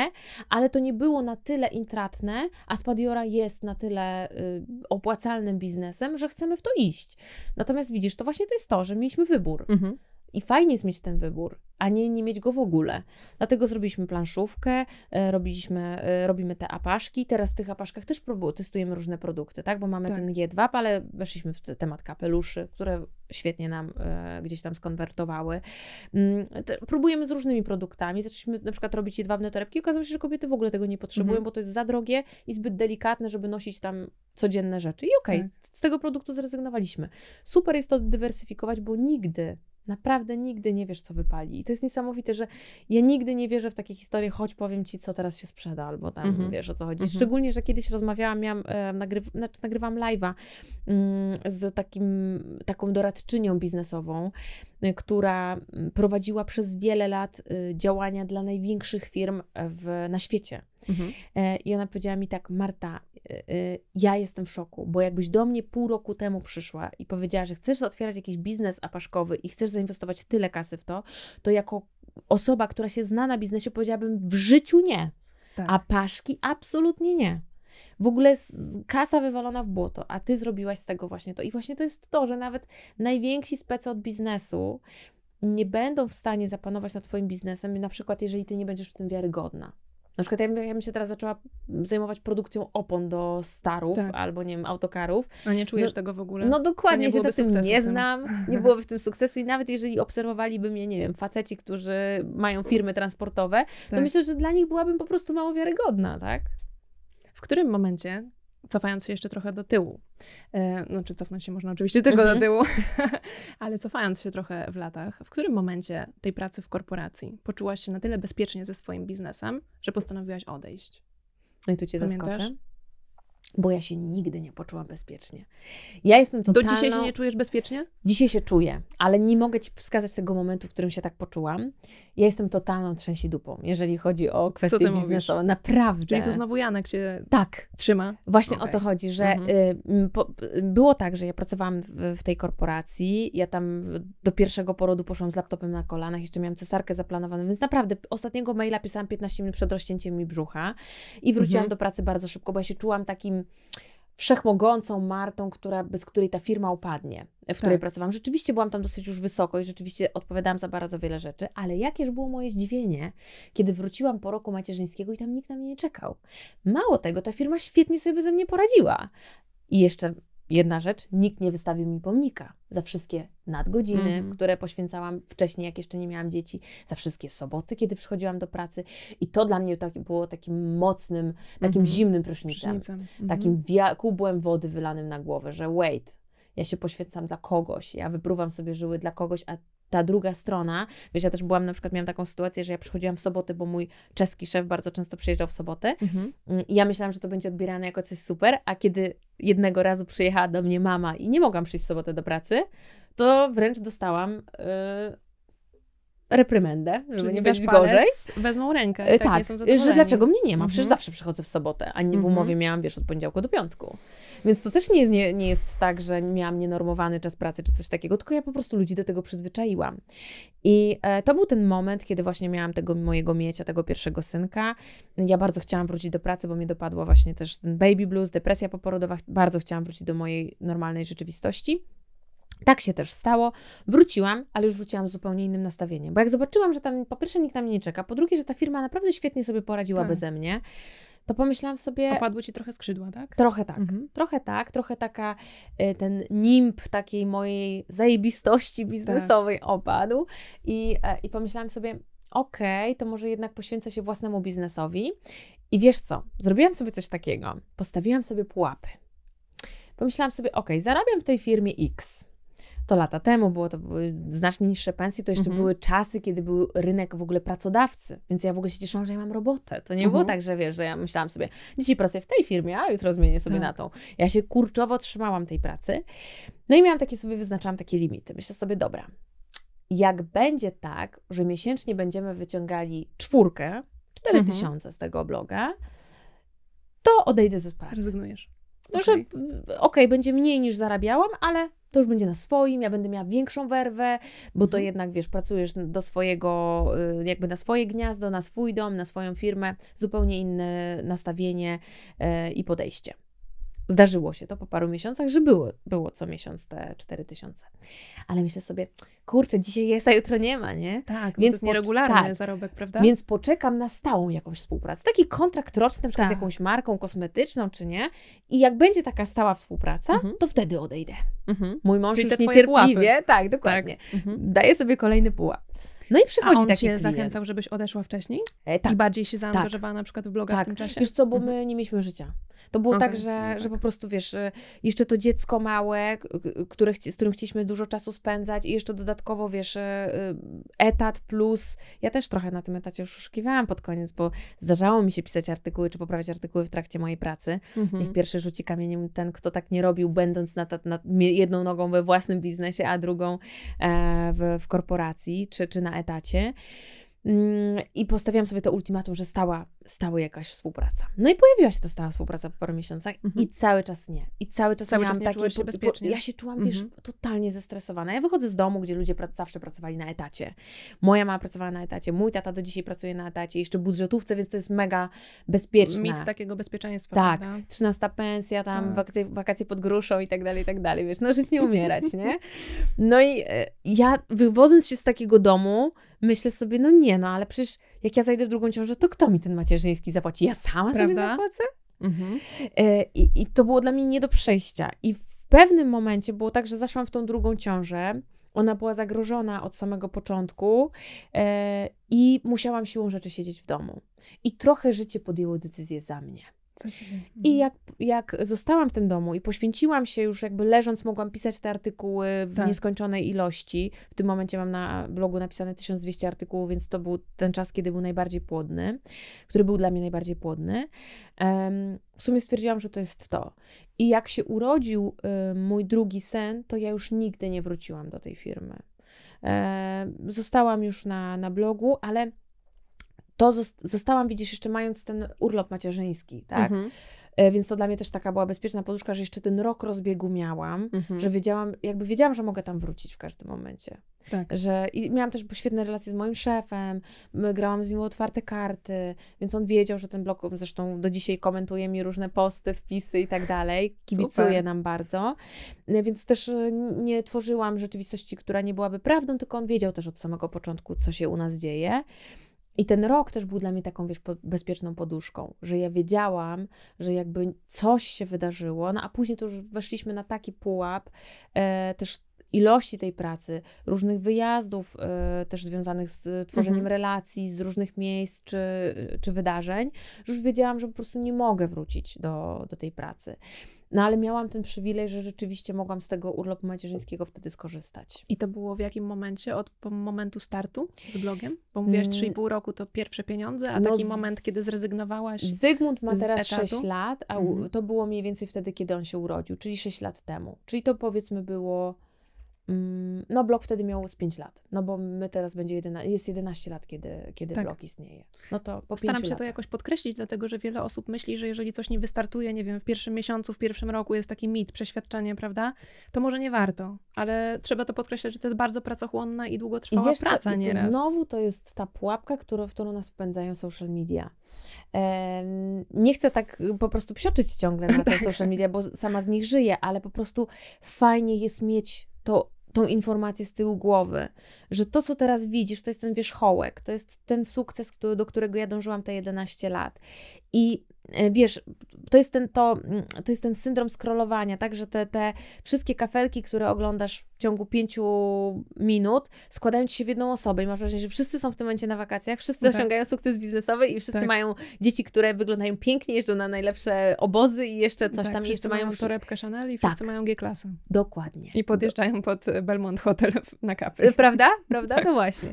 ale to nie było na tyle intratne, a Spadiora jest na tyle y, opłacalnym biznesem, że chcemy w to iść. Natomiast widzisz, to właśnie to jest to, że mieliśmy wybór. Mhm. I fajnie jest mieć ten wybór, a nie, nie mieć go w ogóle. Dlatego zrobiliśmy planszówkę, e, robiliśmy, e, robimy te apaszki. Teraz w tych apaszkach też próbu- testujemy różne produkty, tak? Bo mamy tak. ten jedwab, ale weszliśmy w temat kapeluszy, które świetnie nam e, gdzieś tam skonwertowały. Mm, te, próbujemy z różnymi produktami. Zaczęliśmy na przykład robić jedwabne torebki. Okazało się, że kobiety w ogóle tego nie potrzebują, mhm. bo to jest za drogie i zbyt delikatne, żeby nosić tam codzienne rzeczy. I okej, okay, tak. z, z tego produktu zrezygnowaliśmy. Super jest to dywersyfikować, bo nigdy Naprawdę nigdy nie wiesz, co wypali. I to jest niesamowite, że ja nigdy nie wierzę w takie historie, choć powiem ci, co teraz się sprzeda, albo tam mm -hmm. wiesz o co chodzi. Mm -hmm. Szczególnie, że kiedyś rozmawiałam, miałam, e, nagryw, znaczy, nagrywam live'a mm, z takim, taką doradczynią biznesową, y, która mm, prowadziła przez wiele lat y, działania dla największych firm e, w, na świecie. Mhm. E, I ona powiedziała mi tak, Marta, e, e, ja jestem w szoku, bo jakbyś do mnie pół roku temu przyszła i powiedziała, że chcesz otwierać jakiś biznes apaszkowy i chcesz zainwestować tyle kasy w to, to jako osoba, która się zna na biznesie, powiedziałabym w życiu nie. Tak. A paszki absolutnie nie. W ogóle kasa wywalona w błoto, a ty zrobiłaś z tego właśnie to. I właśnie to jest to, że nawet najwięksi specy od biznesu nie będą w stanie zapanować nad twoim biznesem, na przykład jeżeli ty nie będziesz w tym wiarygodna. Na przykład ja, ja bym się teraz zaczęła zajmować produkcją opon do starów tak. albo, nie wiem, autokarów. A nie czujesz no, tego w ogóle? No dokładnie, się na tym nie znam, nie byłoby w tym sukcesu i nawet jeżeli obserwowaliby mnie, nie wiem, faceci, którzy mają firmy transportowe, tak. to myślę, że dla nich byłabym po prostu mało wiarygodna, tak? W którym momencie cofając się jeszcze trochę do tyłu, e, znaczy cofnąć się można oczywiście tylko do mhm. tyłu, ale cofając się trochę w latach, w którym momencie tej pracy w korporacji poczułaś się na tyle bezpiecznie ze swoim biznesem, że postanowiłaś odejść? No i tu cię Pamiętasz? zaskoczę bo ja się nigdy nie poczułam bezpiecznie. Ja jestem totalną... Do dzisiaj się nie czujesz bezpiecznie? Dzisiaj się czuję, ale nie mogę Ci wskazać tego momentu, w którym się tak poczułam. Ja jestem totalną trzęsidupą, jeżeli chodzi o kwestie biznesowe. Mówisz? Naprawdę. Czyli to znowu Janek się tak. trzyma? Właśnie okay. o to chodzi, że mhm. y, po, y, było tak, że ja pracowałam w, w, tej korporacji, ja tam do pierwszego porodu poszłam z laptopem na kolanach, jeszcze miałam cesarkę zaplanowaną, więc naprawdę ostatniego maila pisałam 15 minut przed rozcięciem mi brzucha i wróciłam mhm. do pracy bardzo szybko, bo ja się czułam takim wszechmogącą Martą, która, bez której ta firma upadnie, w tak. której pracowałam. Rzeczywiście byłam tam dosyć już wysoko i rzeczywiście odpowiadałam za bardzo wiele rzeczy, ale jakież było moje zdziwienie, kiedy wróciłam po roku macierzyńskiego i tam nikt na mnie nie czekał. Mało tego, ta firma świetnie sobie ze mnie poradziła. I jeszcze Jedna rzecz, nikt nie wystawił mi pomnika za wszystkie nadgodziny, mm. które poświęcałam wcześniej, jak jeszcze nie miałam dzieci, za wszystkie soboty, kiedy przychodziłam do pracy. I to dla mnie tak, było takim mocnym, takim mm. zimnym prysznicem, prysznicem. Mhm. takim kubłem wody wylanym na głowę, że wait, ja się poświęcam dla kogoś, ja wypruwam sobie żyły dla kogoś, a ta druga strona. Wiesz, ja też byłam, na przykład miałam taką sytuację, że ja przychodziłam w soboty, bo mój czeski szef bardzo często przyjeżdżał w soboty mhm. Mm, i ja myślałam, że to będzie odbierane jako coś super, a kiedy jednego razu przyjechała do mnie mama i nie mogłam przyjść w sobotę do pracy, to wręcz dostałam... Yy, reprymendę, żeby nie być gorzej. Wezmą rękę. E, tak, tak że dlaczego mnie nie ma? Przecież mhm. zawsze przychodzę w sobotę, a nie w mhm. umowie miałam, wiesz, od poniedziałku do piątku. Więc to też nie, nie, nie jest tak, że miałam nienormowany czas pracy czy coś takiego, tylko ja po prostu ludzi do tego przyzwyczaiłam. I e, to był ten moment, kiedy właśnie miałam tego mojego miecia, tego pierwszego synka. Ja bardzo chciałam wrócić do pracy, bo mnie dopadła właśnie też ten baby blues, depresja poporodowa. Bardzo chciałam wrócić do mojej normalnej rzeczywistości. Tak się też stało. Wróciłam, ale już wróciłam z zupełnie innym nastawieniem. Bo jak zobaczyłam, że tam po pierwsze nikt tam mnie nie czeka, po drugie, że ta firma naprawdę świetnie sobie poradziła tak. beze mnie, to pomyślałam sobie. Opadły ci trochę skrzydła, tak? Trochę tak. Mhm. Trochę tak, trochę taka y, ten nimp takiej mojej zajebistości tak. biznesowej tak. opadł. I, e, I pomyślałam sobie, okej, okay, to może jednak poświęcę się własnemu biznesowi. I wiesz co? Zrobiłam sobie coś takiego. Postawiłam sobie pułapy. Pomyślałam sobie, okej, okay, zarabiam w tej firmie X to lata temu było, to były znacznie niższe pensje, to jeszcze mhm. były czasy, kiedy był rynek w ogóle pracodawcy, więc ja w ogóle się cieszyłam, że ja mam robotę. To nie mhm. było tak, że wiesz, że ja myślałam sobie, dzisiaj pracuję w tej firmie, a jutro zmienię sobie tak. na tą. Ja się kurczowo trzymałam tej pracy. No i miałam takie sobie, wyznaczałam takie limity. Myślę sobie, dobra, jak będzie tak, że miesięcznie będziemy wyciągali czwórkę, cztery mhm. Tysiące z tego bloga, to odejdę ze pracy. Rezygnujesz. No, okay. że okej, okay, będzie mniej niż zarabiałam, ale to już będzie na swoim, ja będę miała większą werwę, bo to mhm. jednak, wiesz, pracujesz do swojego, y, jakby na swoje gniazdo, na swój dom, na swoją firmę, zupełnie inne nastawienie y, i podejście. Zdarzyło się to po paru miesiącach, że było, było co miesiąc te 4000. Ale myślę sobie, kurczę, dzisiaj jest, a jutro nie ma, nie? Tak, więc to nieregularny tak, zarobek, prawda? Więc poczekam na stałą jakąś współpracę. Taki kontrakt roczny, na przykład tak. z jakąś marką kosmetyczną, czy nie. I jak będzie taka stała współpraca, mhm. to wtedy odejdę. Mhm. Mój mąż Czyli już niecierpliwie, pułapy. tak, dokładnie, tak. Mhm. daje sobie kolejny pułap. No i przychodzi A on cię zachęcał, żebyś odeszła wcześniej? E, tak. I bardziej się zaangażowała tak. na przykład w bloga tak. w tym czasie? Wiesz co, bo my mhm. nie mieliśmy życia. To było okay. tak, że, no tak. że po prostu, wiesz, e, jeszcze to dziecko małe, które, z którym chcieliśmy dużo czasu spędzać i jeszcze dodatkowo, wiesz, e, e, etat plus, ja też trochę na tym etacie już oszukiwałam pod koniec, bo zdarzało mi się pisać artykuły, czy poprawiać artykuły w trakcie mojej pracy. Mhm. Niech pierwszy rzuci kamieniem ten, kto tak nie robił, będąc na, na jedną nogą we własnym biznesie, a drugą e, w, w korporacji, czy, czy na etacie. Mm, I postawiłam sobie to ultimatum, że stała, stała jakaś współpraca. No i pojawiła się ta stała współpraca po paru miesiącach mhm. i cały czas nie. I cały czas cały miałam czas nie takie. Się bezpiecznie. Ja się czułam, mhm. wiesz, totalnie zestresowana. Ja wychodzę z domu, gdzie ludzie prac, zawsze pracowali na etacie. Moja mama pracowała na etacie, mój tata do dzisiaj pracuje na etacie, jeszcze budżetówce, więc to jest mega bezpieczne. Mieć takiego bezpieczeństwa. Tak, Trzynasta 13 pensja, tam tak. wakacje, wakacje pod gruszą i tak dalej, i tak dalej. Wiesz, no żyć nie umierać, nie? No i e, ja wywodząc się z takiego domu, myślę sobie, no nie, no ale przecież jak ja zajdę w drugą ciążę, to kto mi ten macierzyński zapłaci? Ja sama Prawda? sobie zapłacę? Mhm. E, I, I to było dla mnie nie do przejścia. I w pewnym momencie było tak, że zaszłam w tą drugą ciążę. Ona była zagrożona od samego początku e, i musiałam siłą rzeczy siedzieć w domu. I trochę życie podjęło decyzję za mnie. I mhm. jak, jak zostałam w tym domu i poświęciłam się już jakby leżąc, mogłam pisać te artykuły w tak. nieskończonej ilości. W tym momencie mam na blogu napisane 1200 artykułów, więc to był ten czas, kiedy był najbardziej płodny, który był dla mnie najbardziej płodny. Um, w sumie stwierdziłam, że to jest to. I jak się urodził um, mój drugi sen, to ja już nigdy nie wróciłam do tej firmy. Um, zostałam już na, na blogu, ale to zostałam, widzisz, jeszcze mając ten urlop macierzyński, tak? Mhm. E, więc to dla mnie też taka była bezpieczna poduszka, że jeszcze ten rok rozbiegu miałam, mhm. że wiedziałam, jakby wiedziałam, że mogę tam wrócić w każdym momencie. Tak. Że, I miałam też świetne relacje z moim szefem, grałam z nim otwarte karty, więc on wiedział, że ten blok, zresztą do dzisiaj komentuje mi różne posty, wpisy i tak dalej, kibicuje Super. nam bardzo. E, więc też e, nie tworzyłam rzeczywistości, która nie byłaby prawdą, tylko on wiedział też od samego początku, co się u nas dzieje. I ten rok też był dla mnie taką, wiesz, bezpieczną poduszką, że ja wiedziałam, że jakby coś się wydarzyło, no a później to już weszliśmy na taki pułap e, też ilości tej pracy, różnych wyjazdów e, też związanych z tworzeniem mhm. relacji, z różnych miejsc czy, czy wydarzeń, że już wiedziałam, że po prostu nie mogę wrócić do, do tej pracy. No ale miałam ten przywilej, że rzeczywiście mogłam z tego urlopu macierzyńskiego wtedy skorzystać. I to było w jakim momencie? Od momentu startu z blogiem? Bo mówiłaś 3,5 mm. roku to pierwsze pieniądze, a no taki z... moment, kiedy zrezygnowałaś Zygmunt ma teraz 6 lat, a mhm. to było mniej więcej wtedy, kiedy on się urodził, czyli 6 lat temu. Czyli to powiedzmy było Mm, no, blok wtedy miał z 5 lat, no bo my teraz będzie 11, jest 11 lat, kiedy, kiedy tak. blok istnieje. No to po Staram się latach. to jakoś podkreślić, dlatego że wiele osób myśli, że jeżeli coś nie wystartuje, nie wiem, w pierwszym miesiącu, w pierwszym roku jest taki mit, przeświadczenie, prawda? To może nie warto, ale trzeba to podkreślać, że to jest bardzo pracochłonna i długotrwała I wiesz, praca co, nieraz. I to znowu to jest ta pułapka, którą, w którą nas wpędzają social media. nie chcę tak y, po prostu psioczyć ciągle na te social media, bo sama z nich żyję, ale po prostu fajnie jest mieć to tą informację z tyłu głowy, że to, co teraz widzisz, to jest ten wierzchołek, to jest ten sukces, który, do którego ja dążyłam te 11 lat. I e, wiesz, to jest ten, to, mm, to jest ten syndrom scrollowania, tak, że te, te wszystkie kafelki, które oglądasz w ciągu pięciu minut składają ci się w jedną osobę i masz wrażenie, że wszyscy są w tym momencie na wakacjach, wszyscy mhm. osiągają sukces biznesowy i wszyscy tak. mają dzieci, które wyglądają pięknie, jeżdżą na najlepsze obozy i jeszcze coś tak, tam. Wszyscy mają torebkę Chanel i tak. wszyscy mają G-klasę. Dokładnie. I podjeżdżają pod Belmont Hotel na kapry. E, prawda? Prawda? tak. No właśnie.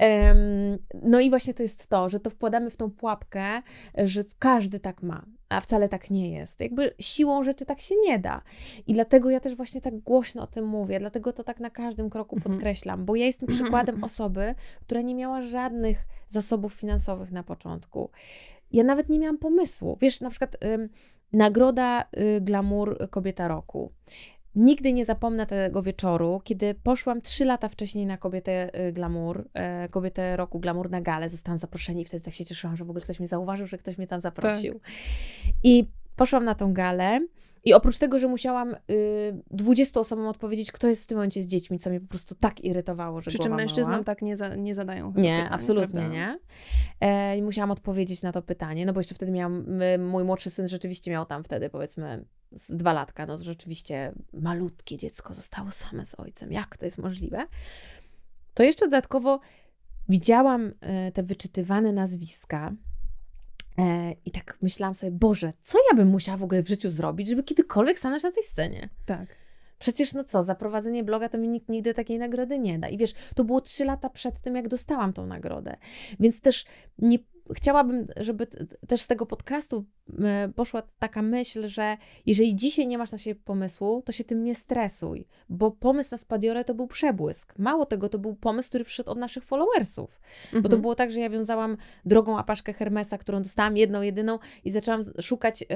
Um, no i właśnie to jest to, że to wkładamy w tą pułapkę, że każdy tak ma. A wcale tak nie jest. Jakby siłą rzeczy tak się nie da. I dlatego ja też właśnie tak głośno o tym mówię, dlatego to tak na każdym kroku mhm. podkreślam, bo ja jestem mhm. przykładem osoby, która nie miała żadnych zasobów finansowych na początku. Ja nawet nie miałam pomysłu. Wiesz, na przykład. Nagroda y, Glamour Kobieta Roku. Nigdy nie zapomnę tego wieczoru, kiedy poszłam trzy lata wcześniej na kobietę y, glamour, e, kobietę roku glamour na galę. Zostałam zaproszeni i wtedy tak się cieszyłam, że w ogóle ktoś mnie zauważył, że ktoś mnie tam zaprosił. Tak. I poszłam na tą galę i oprócz tego, że musiałam y, 20 osobom odpowiedzieć, kto jest w tym momencie z dziećmi, co mnie po prostu tak irytowało, że Przy czym mężczyznom tak nie, za, nie zadają Nie, pytań, absolutnie prawda? nie. E, musiałam odpowiedzieć na to pytanie, no bo jeszcze wtedy miałam, mój młodszy syn rzeczywiście miał tam wtedy powiedzmy z dwa latka, no rzeczywiście malutkie dziecko zostało same z ojcem. Jak to jest możliwe? To jeszcze dodatkowo widziałam y, te wyczytywane nazwiska, E, I tak myślałam sobie, Boże, co ja bym musiała w ogóle w życiu zrobić, żeby kiedykolwiek stanąć na tej scenie? Tak. Przecież no co, za prowadzenie bloga to mi nikt nigdy takiej nagrody nie da. I wiesz, to było trzy lata przed tym, jak dostałam tą nagrodę. Więc też nie chciałabym, żeby też z tego podcastu poszła taka myśl, że jeżeli dzisiaj nie masz na siebie pomysłu, to się tym nie stresuj, bo pomysł na Spadiore to był przebłysk. Mało tego, to był pomysł, który przyszedł od naszych followersów. Mhm. Bo to mhm. było tak, że ja wiązałam drogą apaszkę Hermesa, którą dostałam, jedną, jedyną i zaczęłam szukać yy,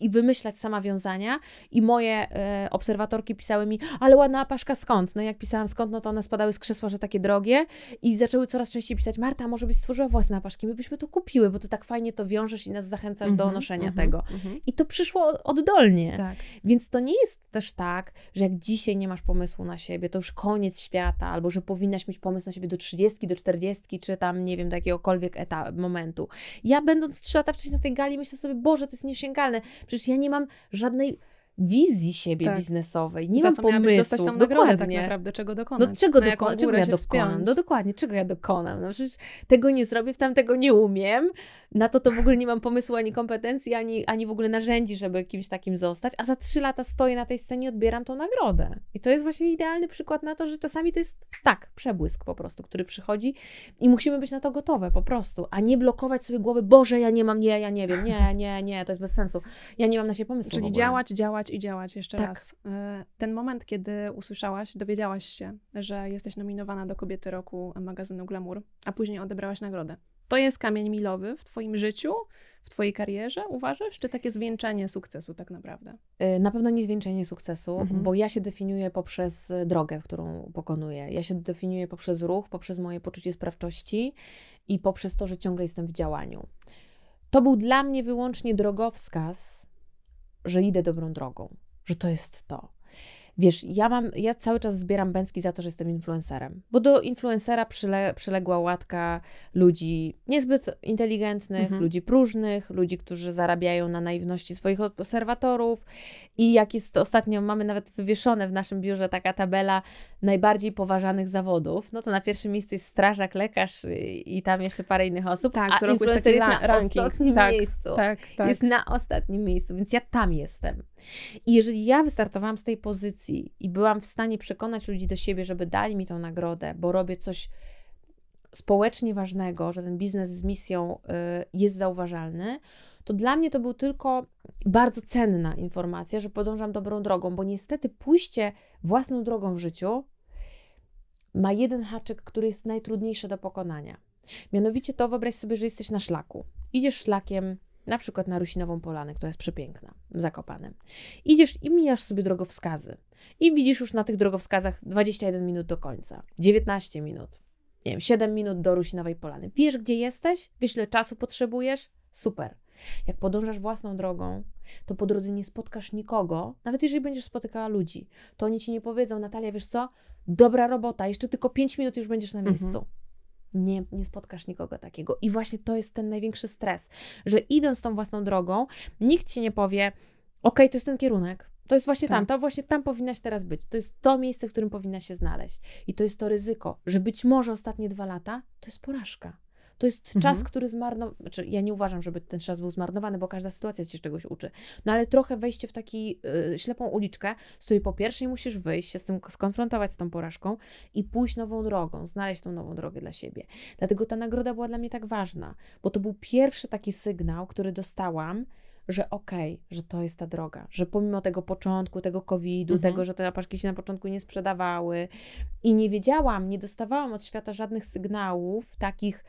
i wymyślać sama wiązania i moje yy, obserwatorki pisały mi, ale ładna apaszka skąd? No jak pisałam skąd, no to one spadały z krzesła, że takie drogie i zaczęły coraz częściej pisać, Marta, może byś stworzyła własne apaszki, my byśmy to kupili kupiły, bo to tak fajnie to wiążesz i nas zachęcasz mm -hmm, do mhm, noszenia mm -hmm, tego. Mm -hmm. I to przyszło oddolnie. Tak. Więc to nie jest też tak, że jak dzisiaj nie masz pomysłu na siebie, to już koniec świata, albo że powinnaś mieć pomysł na siebie do 30, do 40, czy tam, nie wiem, do jakiegokolwiek etap, momentu. Ja będąc 3 lata wcześniej na tej gali, myślę sobie, Boże, to jest niesięgalne. Przecież ja nie mam żadnej wizji siebie tak. biznesowej, nie Za mam co pomysłu. dostać tą nagrodę, tak dokładnie. tak naprawdę, czego dokonać. No czego, doko czego ja dokonam? No dokładnie, czego ja dokonam? No przecież tego nie zrobię, w tamtego nie umiem, na to to w ogóle nie mam pomysłu ani kompetencji, ani, ani w ogóle narzędzi, żeby kimś takim zostać, a za trzy lata stoję na tej scenie i odbieram tą nagrodę. I to jest właśnie idealny przykład na to, że czasami to jest tak, przebłysk po prostu, który przychodzi i musimy być na to gotowe po prostu, a nie blokować sobie głowy, Boże, ja nie mam, nie, ja nie wiem, nie, nie, nie, to jest bez sensu. Ja nie mam na siebie pomysłu. Czyli działać, działać i działać jeszcze tak. raz. Y, ten moment, kiedy usłyszałaś, dowiedziałaś się, że jesteś nominowana do kobiety roku magazynu Glamour, a później odebrałaś nagrodę. To jest kamień milowy w Twoim życiu, w Twojej karierze, uważasz? Czy takie zwieńczenie sukcesu tak naprawdę? Y, na pewno nie zwieńczenie sukcesu, mhm. bo ja się definiuję poprzez y, drogę, którą pokonuję. Ja się definiuję poprzez ruch, poprzez moje poczucie sprawczości i poprzez to, że ciągle jestem w działaniu. To był dla mnie wyłącznie drogowskaz, że idę dobrą drogą, że to jest to, Wiesz, ja mam, ja cały czas zbieram bęcki za to, że jestem influencerem, bo do influencera przyle, przyległa łatka ludzi niezbyt inteligentnych, mhm. ludzi próżnych, ludzi, którzy zarabiają na naiwności swoich obserwatorów i jak jest ostatnio, mamy nawet wywieszone w naszym biurze taka tabela najbardziej poważanych zawodów, no to na pierwszym miejscu jest strażak, lekarz i, i tam jeszcze parę innych osób, tak, a influencer jest na ranking. ostatnim tak, miejscu. Tak, tak. Jest na ostatnim miejscu, więc ja tam jestem. I jeżeli ja wystartowałam z tej pozycji, i byłam w stanie przekonać ludzi do siebie, żeby dali mi tą nagrodę, bo robię coś społecznie ważnego, że ten biznes z misją y, jest zauważalny, to dla mnie to był tylko bardzo cenna informacja, że podążam dobrą drogą, bo niestety pójście własną drogą w życiu ma jeden haczyk, który jest najtrudniejszy do pokonania. Mianowicie to wyobraź sobie, że jesteś na szlaku. Idziesz szlakiem, na przykład na Rusinową Polanę, która jest przepiękna, w Idziesz i mijasz sobie drogowskazy i widzisz już na tych drogowskazach 21 minut do końca, 19 minut, nie wiem, 7 minut do Rusinowej Polany. Wiesz, gdzie jesteś, wiesz, ile czasu potrzebujesz, super. Jak podążasz własną drogą, to po drodze nie spotkasz nikogo, nawet jeżeli będziesz spotykała ludzi, to oni ci nie powiedzą, Natalia, wiesz co, dobra robota, jeszcze tylko 5 minut już będziesz na mhm. miejscu. Mhm nie, nie spotkasz nikogo takiego. I właśnie to jest ten największy stres, że idąc tą własną drogą, nikt ci nie powie, OK, to jest ten kierunek. To jest właśnie tak. tam, to właśnie tam powinnaś teraz być. To jest to miejsce, w którym powinna się znaleźć. I to jest to ryzyko, że być może ostatnie dwa lata to jest porażka. To jest mhm. czas, który zmarnowany, znaczy ja nie uważam, żeby ten czas był zmarnowany, bo każda sytuacja cię czegoś uczy. No ale trochę wejście w taką y, ślepą uliczkę, z której po pierwszej, musisz wyjść, się z tym skonfrontować z tą porażką i pójść nową drogą, znaleźć tą nową drogę dla siebie. Dlatego ta nagroda była dla mnie tak ważna, bo to był pierwszy taki sygnał, który dostałam, że okej, okay, że to jest ta droga, że pomimo tego początku, tego COVID-u, mhm. tego, że te apaszki się na początku nie sprzedawały i nie wiedziałam, nie dostawałam od świata żadnych sygnałów takich,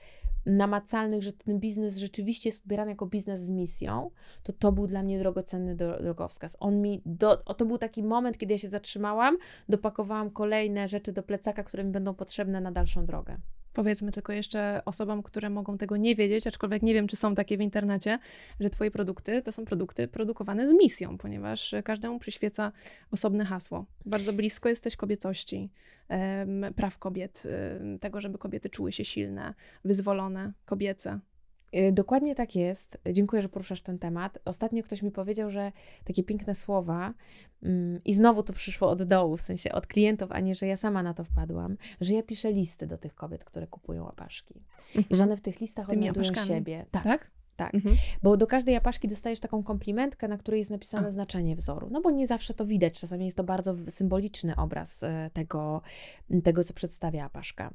namacalnych, że ten biznes rzeczywiście jest odbierany jako biznes z misją, to to był dla mnie drogocenny drogowskaz. On mi do, to był taki moment, kiedy ja się zatrzymałam, dopakowałam kolejne rzeczy do plecaka, które mi będą potrzebne na dalszą drogę. Powiedzmy tylko jeszcze osobom, które mogą tego nie wiedzieć, aczkolwiek nie wiem, czy są takie w internecie, że Twoje produkty to są produkty produkowane z misją, ponieważ każdemu przyświeca osobne hasło. Bardzo blisko jesteś kobiecości, praw kobiet, tego, żeby kobiety czuły się silne, wyzwolone, kobiece. Y, dokładnie tak jest. Dziękuję, że poruszasz ten temat. Ostatnio ktoś mi powiedział, że takie piękne słowa, mm, i znowu to przyszło od dołu, w sensie od klientów, a nie, że ja sama na to wpadłam, że ja piszę listy do tych kobiet, które kupują apaszki. Mhm. I że mhm. one w tych listach Tymi odnajdują siebie. tak? tak? Tak, mhm. bo do każdej apaszki dostajesz taką komplimentkę, na której jest napisane A. znaczenie wzoru. No bo nie zawsze to widać, czasami jest to bardzo symboliczny obraz e, tego, tego co przedstawia apaszka.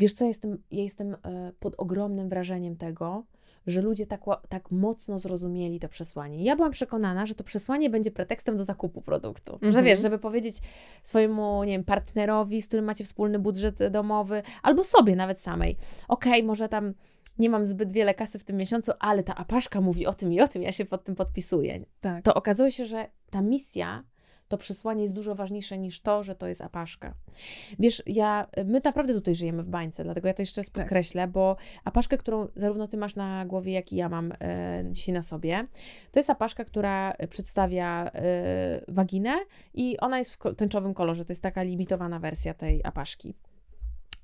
Wiesz co, ja jestem, ja jestem e, pod ogromnym wrażeniem tego, że ludzie tak, tak mocno zrozumieli to przesłanie. Ja byłam przekonana, że to przesłanie będzie pretekstem do zakupu produktu. Że mhm. wiesz, żeby powiedzieć swojemu, nie wiem, partnerowi, z którym macie wspólny budżet domowy, albo sobie nawet samej. Okej, okay, może tam nie mam zbyt wiele kasy w tym miesiącu, ale ta apaszka mówi o tym i o tym, ja się pod tym podpisuję. Tak. To okazuje się, że ta misja to przesłanie jest dużo ważniejsze niż to, że to jest apaszka. Wiesz, ja, my naprawdę tutaj żyjemy w bańce, dlatego ja to jeszcze raz tak. podkreślę, bo apaszkę, którą zarówno ty masz na głowie, jak i ja mam e, dzisiaj na sobie, to jest apaszka, która przedstawia e, waginę i ona jest w tęczowym kolorze, to jest taka limitowana wersja tej apaszki.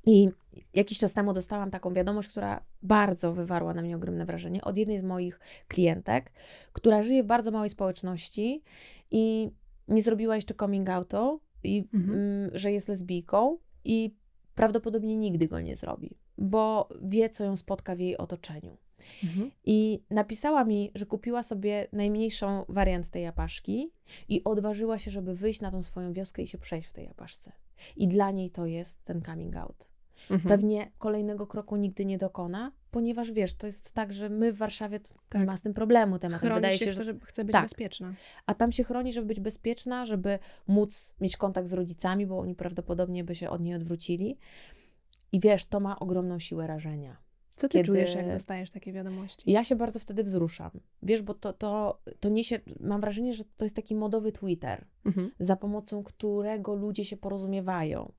I jakiś czas temu dostałam taką wiadomość, która bardzo wywarła na mnie ogromne wrażenie od jednej z moich klientek, która żyje w bardzo małej społeczności i nie zrobiła jeszcze coming outu, i, mhm. Mm, że jest lesbijką i prawdopodobnie nigdy go nie zrobi, bo wie, co ją spotka w jej otoczeniu. Mhm. I napisała mi, że kupiła sobie najmniejszą wariant tej apaszki i odważyła się, żeby wyjść na tą swoją wioskę i się przejść w tej apaszce. I dla niej to jest ten coming out. Mhm. Pewnie kolejnego kroku nigdy nie dokona, ponieważ wiesz, to jest tak, że my w Warszawie tak. nie ma z tym problemu temat. Chroni Wydaje się, się że... że chce być tak. bezpieczna. A tam się chroni, żeby być bezpieczna, żeby móc mieć kontakt z rodzicami, bo oni prawdopodobnie by się od niej odwrócili. I wiesz, to ma ogromną siłę rażenia. Co ty kiedy... czujesz, jak dostajesz takie wiadomości? Ja się bardzo wtedy wzruszam. Wiesz, bo to, to, to niesie, mam wrażenie, że to jest taki modowy Twitter, mhm. za pomocą którego ludzie się porozumiewają.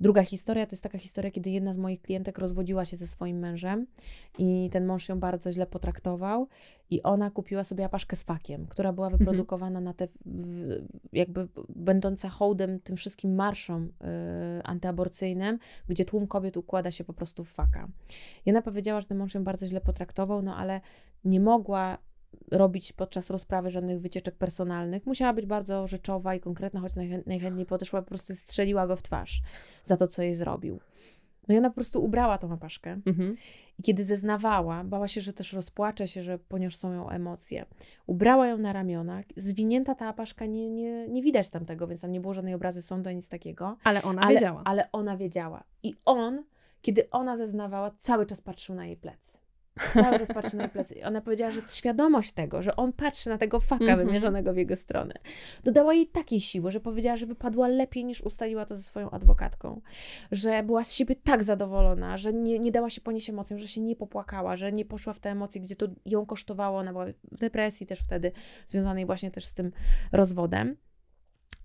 Druga historia to jest taka historia, kiedy jedna z moich klientek rozwodziła się ze swoim mężem i ten mąż ją bardzo źle potraktował i ona kupiła sobie apaszkę z fakiem, która była mhm. wyprodukowana na te, jakby będąca hołdem tym wszystkim marszom y, antyaborcyjnym, gdzie tłum kobiet układa się po prostu w faka. I ona powiedziała, że ten mąż ją bardzo źle potraktował, no ale nie mogła robić podczas rozprawy żadnych wycieczek personalnych. Musiała być bardzo rzeczowa i konkretna, choć najchętniej podeszła, po prostu strzeliła go w twarz za to, co jej zrobił. No i ona po prostu ubrała tą apaszkę. Mhm. I kiedy zeznawała, bała się, że też rozpłacze się, że poniosą ją emocje. Ubrała ją na ramionach. Zwinięta ta apaszka, nie, nie, nie widać tam tego, więc tam nie było żadnej obrazy sądu, nic takiego. Ale ona ale, wiedziała. Ale ona wiedziała. I on, kiedy ona zeznawała, cały czas patrzył na jej plecy. Cały czas patrzy na plecy. I ona powiedziała, że świadomość tego, że on patrzy na tego faka mm -hmm. wymierzonego w jego stronę, dodała jej takiej siły, że powiedziała, że wypadła lepiej niż ustaliła to ze swoją adwokatką. Że była z siebie tak zadowolona, że nie, nie dała się ponieść emocjom, że się nie popłakała, że nie poszła w te emocje, gdzie to ją kosztowało. Ona była w depresji też wtedy, związanej właśnie też z tym rozwodem.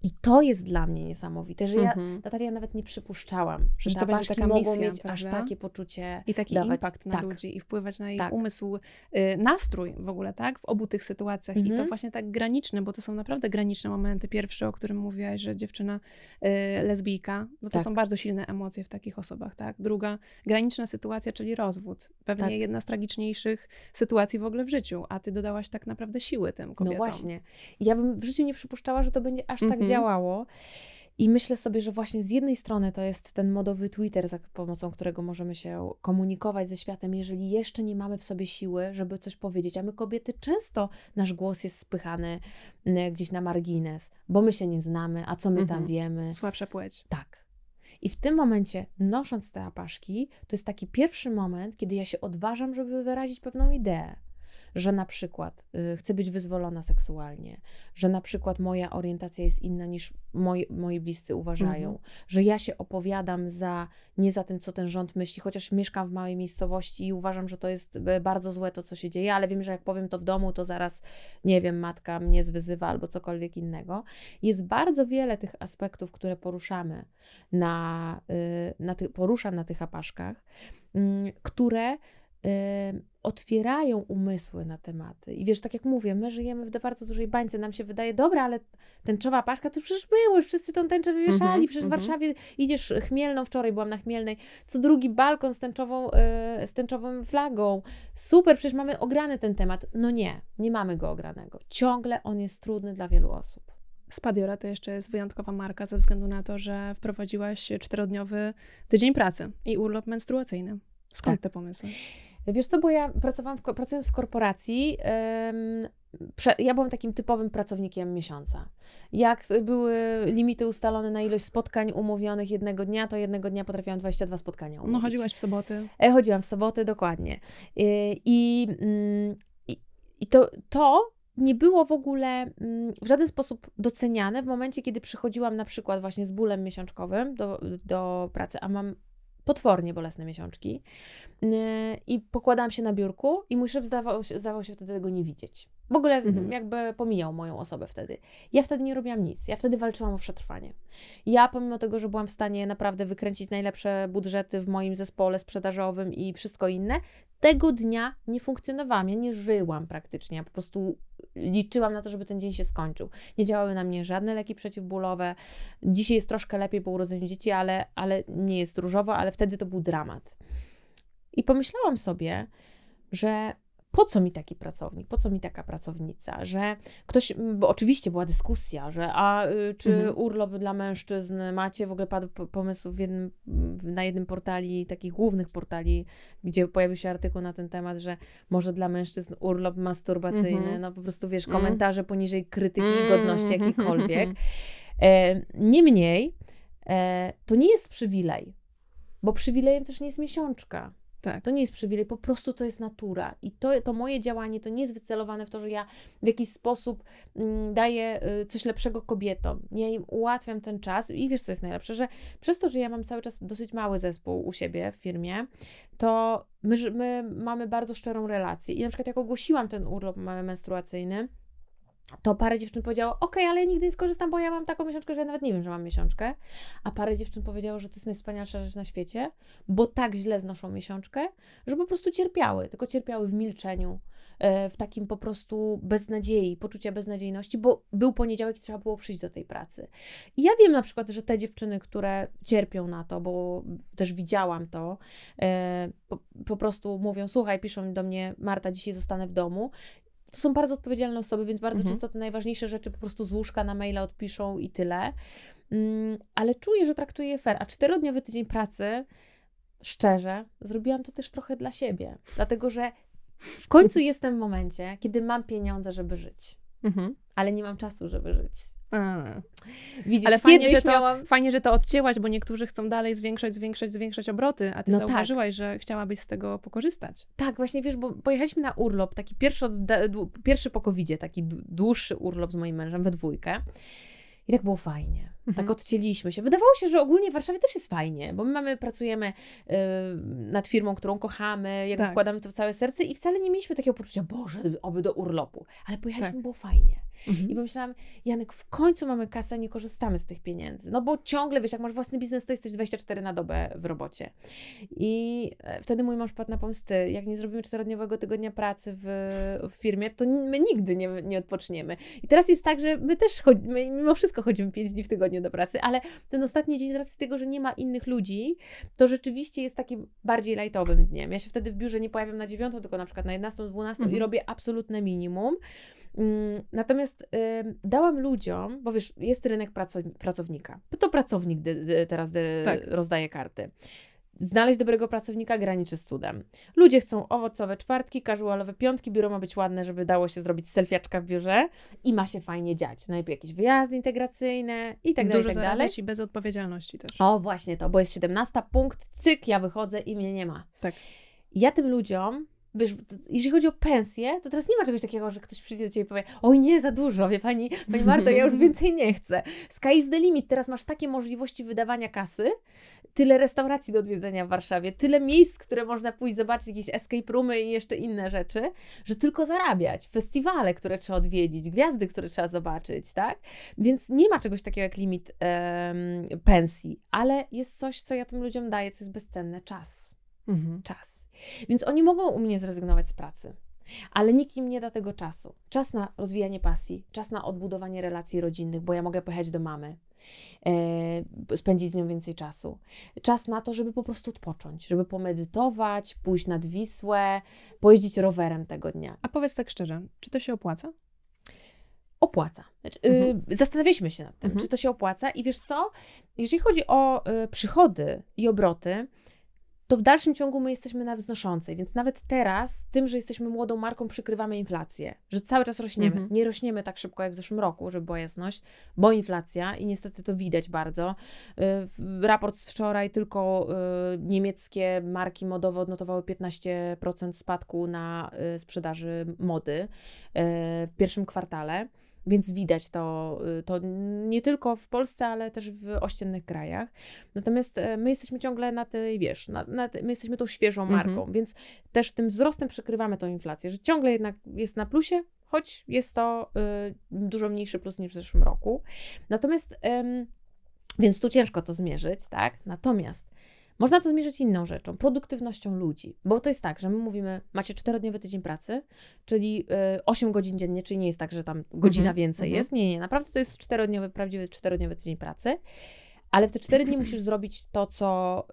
I to jest dla mnie niesamowite, że ja, mm-hmm. Natalia, nawet nie przypuszczałam, że, że będzie taka mogą misja, mieć prawda? aż takie poczucie. I taki dawać. impact na tak. ludzi i wpływać na ich tak. umysł, y, nastrój w ogóle, tak? W obu tych sytuacjach. Mm-hmm. I to mhm. właśnie tak graniczne, bo to są naprawdę graniczne momenty. Pierwszy, o którym mówiłaś, że dziewczyna y, lesbijka, no to tak. są bardzo silne emocje w takich osobach, tak? Druga, graniczna sytuacja, czyli rozwód. Pewnie tak. jedna z tragiczniejszych sytuacji w ogóle w życiu, a ty dodałaś tak naprawdę siły tym no kobietom. No właśnie. Ja bym w życiu nie przypuszczała, że to będzie aż tak mm-hmm Mhm. działało. I myślę sobie, że właśnie z jednej strony to jest ten modowy Twitter, za pomocą którego możemy się komunikować ze światem, jeżeli jeszcze nie mamy w sobie siły, żeby coś powiedzieć. A my kobiety często nasz głos jest spychany mm, gdzieś na margines, bo my się nie znamy, a co my mhm. tam wiemy. Słabsza płeć. Tak. I w tym momencie, nosząc te apaszki, to jest taki pierwszy moment, kiedy ja się odważam, żeby wyrazić pewną ideę że na przykład y, chcę być wyzwolona seksualnie, że na przykład moja orientacja jest inna niż moi, moi bliscy uważają, mhm. że ja się opowiadam za nie za tym, co ten rząd myśli, chociaż mieszkam w małej miejscowości i uważam, że to jest y, bardzo złe to, co się dzieje, ale wiem, że jak powiem to w domu, to zaraz, nie wiem, matka mnie zwyzywa albo cokolwiek innego. Jest bardzo wiele tych aspektów, które poruszamy na, y, na ty, poruszam na tych apaszkach, mm, które otwierają umysły na tematy. I wiesz, tak jak mówię, my żyjemy w bardzo dużej bańce, nam się wydaje, dobra, ale tęczowa paszka, to przecież było, już wszyscy tą tęczę wywieszali, mm -hmm, przecież w mm -hmm. Warszawie idziesz Chmielną, wczoraj byłam na Chmielnej, co drugi balkon z, tęczową, yy, z tęczową flagą, super, przecież mamy ograny ten temat. No nie, nie mamy go ogranego. Ciągle on jest trudny dla wielu osób. Spadiora to jeszcze jest wyjątkowa marka ze względu na to, że wprowadziłaś czterodniowy tydzień pracy i urlop menstruacyjny. Skąd tak. te pomysły? Wiesz co, bo ja pracowałam, w, pracując w korporacji, ja byłam takim typowym pracownikiem miesiąca. Jak były limity ustalone na ilość spotkań umówionych jednego dnia, to jednego dnia potrafiłam 22 spotkania no, umówić. No chodziłaś w soboty. E, chodziłam w soboty, dokładnie. E, I, mm, i, i to, to nie było w ogóle mm, w żaden sposób doceniane w momencie, kiedy przychodziłam na przykład właśnie z bólem miesiączkowym do, do pracy, a mam potwornie bolesne miesiączki yy, i pokładałam się na biurku i mój szef zdawał się, zdawał się wtedy tego nie widzieć. W ogóle mhm. jakby pomijał moją osobę wtedy. Ja wtedy nie robiłam nic, ja wtedy walczyłam o przetrwanie. Ja pomimo tego, że byłam w stanie naprawdę wykręcić najlepsze budżety w moim zespole sprzedażowym i wszystko inne, tego dnia nie funkcjonowałam, ja nie żyłam praktycznie, ja po prostu liczyłam na to, żeby ten dzień się skończył. Nie działały na mnie żadne leki przeciwbólowe. Dzisiaj jest troszkę lepiej po urodzeniu dzieci, ale, ale nie jest różowo, ale wtedy to był dramat. I pomyślałam sobie, że po co mi taki pracownik, po co mi taka pracownica, że ktoś, bo oczywiście była dyskusja, że a y, czy mhm. urlop dla mężczyzn macie, w ogóle padł pomysł w jednym, na jednym portali, takich głównych portali, gdzie pojawił się artykuł na ten temat, że może dla mężczyzn urlop masturbacyjny, mhm. no po prostu wiesz, mm. komentarze mhm. poniżej krytyki i godności mm. jakiejkolwiek. E, Niemniej, e, to nie jest przywilej, bo przywilejem też nie jest miesiączka. Tak. To nie jest przywilej, po prostu to jest natura. I to, to moje działanie to nie jest wycelowane w to, że ja w jakiś sposób mm, daję y, coś lepszego kobietom. Ja ułatwiam ten czas i wiesz, co jest najlepsze, że przez to, że ja mam cały czas dosyć mały zespół u siebie w firmie, to my, my mamy bardzo szczerą relację. I na przykład, jak ogłosiłam ten urlop mamy menstruacyjny, to parę dziewczyn powiedziało, ok, ale ja nigdy nie skorzystam, bo ja mam taką miesiączkę, że ja nawet nie wiem, że mam miesiączkę. A parę dziewczyn powiedziało, że to jest najwspanialsza rzecz na świecie, bo tak źle znoszą miesiączkę, że po prostu cierpiały, tylko cierpiały w milczeniu, e, w takim po prostu beznadziei, poczucia beznadziejności, bo był poniedziałek i trzeba było przyjść do tej pracy. I ja wiem na przykład, że te dziewczyny, które cierpią na to, bo też widziałam to, e, po, po prostu mówią, słuchaj, piszą do mnie, Marta, dzisiaj zostanę w domu to są bardzo odpowiedzialne osoby, więc bardzo mhm. często te najważniejsze rzeczy po prostu z łóżka na maila odpiszą i tyle. Mm, ale czuję, że traktuję je fair. A czterodniowy tydzień pracy, szczerze, zrobiłam to też trochę dla siebie. Dlatego, że w końcu jestem w momencie, kiedy mam pieniądze, żeby żyć. Mhm. Ale nie mam czasu, żeby żyć. Widzisz, Ale fajnie że, to, miałam... fajnie, że to odcięłaś, bo niektórzy chcą dalej zwiększać, zwiększać, zwiększać obroty, a ty no tak. zauważyłaś, tak. że chciałabyś z tego pokorzystać. Tak, właśnie wiesz, bo pojechaliśmy na urlop, taki pierwszy, pierwszy po taki dłuższy urlop z moim mężem we dwójkę. I tak było fajnie. Tak mhm. Tak odcięliśmy się. Wydawało się, że ogólnie w Warszawie też jest fajnie, bo my mamy, pracujemy y, nad firmą, którą kochamy, jak tak. wkładamy to w całe serce i wcale nie mieliśmy takiego poczucia, Boże, oby do urlopu. Ale pojechaliśmy, tak. było fajnie. Mhm. I pomyślałam, Janek, w końcu mamy kasę, nie korzystamy z tych pieniędzy. No bo ciągle, wiesz, jak masz własny biznes, to jesteś 24 na dobę w robocie. I e, wtedy mój mąż padł na pomysł, jak nie zrobimy czterodniowego tygodnia pracy w, w firmie, to my nigdy nie, nie odpoczniemy. I teraz jest tak, że my też, chodzi, my mimo wszystko chodzimy 5 dni w tygodniu tygodniu do pracy, ale ten ostatni dzień z racji tego, że nie ma innych ludzi, to rzeczywiście jest takim bardziej lajtowym dniem. Ja się wtedy w biurze nie pojawiam na dziewiątą, tylko na przykład na 11, 12 mhm. i robię absolutne minimum. Mm, natomiast y, dałam ludziom, bo wiesz, jest rynek pracownika. To pracownik teraz tak. rozdaje karty. Znaleźć dobrego pracownika graniczy z cudem. Ludzie chcą owocowe czwartki, casualowe piątki, biuro ma być ładne, żeby dało się zrobić selfiaczka w biurze i ma się fajnie dziać. Najpierw jakieś wyjazdy integracyjne i tak dalej, Dużo i tak dalej. i bez odpowiedzialności też. O, właśnie to, bo jest 17 punkt, cyk, ja wychodzę i mnie nie ma. Tak. Ja tym ludziom Wiesz, jeżeli chodzi o pensję, to teraz nie ma czegoś takiego, że ktoś przyjdzie do ciebie i powie: Oj, nie, za dużo, wie pani, pani Marto, ja już więcej nie chcę. Sky is the limit. Teraz masz takie możliwości wydawania kasy, tyle restauracji do odwiedzenia w Warszawie, tyle miejsc, które można pójść zobaczyć, jakieś escape roomy i jeszcze inne rzeczy, że tylko zarabiać. Festiwale, które trzeba odwiedzić, gwiazdy, które trzeba zobaczyć, tak? Więc nie ma czegoś takiego jak limit um, pensji, ale jest coś, co ja tym ludziom daję, co jest bezcenne czas. Mhm. Czas. Więc oni mogą u mnie zrezygnować z pracy. Ale nikt im nie da tego czasu. Czas na rozwijanie pasji, czas na odbudowanie relacji rodzinnych, bo ja mogę pojechać do mamy, E, spędzić z nią więcej czasu. Czas na to, żeby po prostu odpocząć, żeby pomedytować, pójść nad Wisłę, pojeździć rowerem tego dnia. A powiedz tak szczerze, czy to się opłaca? opłaca. Znaczy, y, mhm. y, zastanawialiśmy się nad tym, mhm. czy to się opłaca. I wiesz co? Jeżeli chodzi o y, przychody i obroty, to w dalszym ciągu my jesteśmy na wznoszącej, więc nawet teraz, tym, że jesteśmy młodą marką, przykrywamy inflację, że cały czas rośniemy. Mhm. Nie rośniemy tak szybko jak w zeszłym roku, żeby była jasność, bo inflacja i niestety to widać bardzo. Y, raport z wczoraj tylko y, niemieckie marki modowe odnotowały 15% spadku na y, sprzedaży mody w pierwszym kwartale. Więc widać to, y, to nie tylko w Polsce, ale też w ościennych krajach. Natomiast e, my jesteśmy ciągle na tej, wiesz, na, na my jesteśmy tą świeżą mhm. marką, więc też tym wzrostem przykrywamy tą inflację, że ciągle jednak jest na plusie, choć jest to y, dużo mniejszy plus niż w zeszłym roku. Natomiast. Y, więc tu ciężko to zmierzyć, tak? Natomiast można to zmierzyć inną rzeczą, produktywnością ludzi, bo to jest tak, że my mówimy, macie czterodniowy tydzień pracy, czyli 8 y, godzin dziennie, czyli nie jest tak, że tam godzina mm -hmm. więcej mm -hmm. jest. Nie, nie, naprawdę to jest czterodniowy, prawdziwy czterodniowy tydzień pracy. Ale w te 4 dni musisz zrobić to co,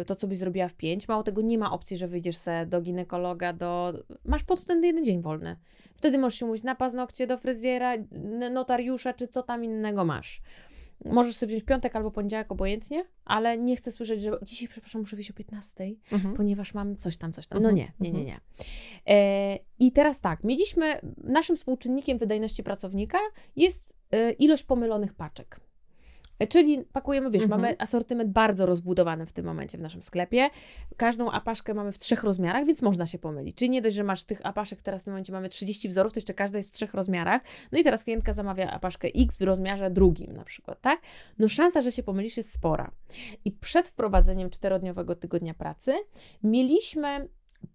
y, to, co byś zrobiła w 5. Mało tego, nie ma opcji, że wyjdziesz se do ginekologa, do... Masz po to ten jeden dzień wolny. Wtedy możesz się umówić na paznokcie, do fryzjera, notariusza, czy co tam innego masz. Możesz sobie wziąć piątek albo poniedziałek, obojętnie, ale nie chcę słyszeć, że dzisiaj, przepraszam, muszę wyjść o 15, mhm. ponieważ mam coś tam, coś tam. Mhm. No nie, nie, nie, mhm. nie. E, I teraz tak, mieliśmy, naszym współczynnikiem wydajności pracownika jest e, ilość pomylonych paczek. E, czyli pakujemy, wiesz, mhm. mamy asortyment bardzo rozbudowany w tym momencie w naszym sklepie. Każdą apaszkę mamy w trzech rozmiarach, więc można się pomylić. Czyli nie dość, że masz tych apaszek, teraz w tym momencie mamy 30 wzorów, to jeszcze każda jest w trzech rozmiarach. No i teraz klientka zamawia apaszkę X w rozmiarze drugim na przykład, tak? No szansa, że się pomylisz jest spora. I przed wprowadzeniem czterodniowego tygodnia pracy mieliśmy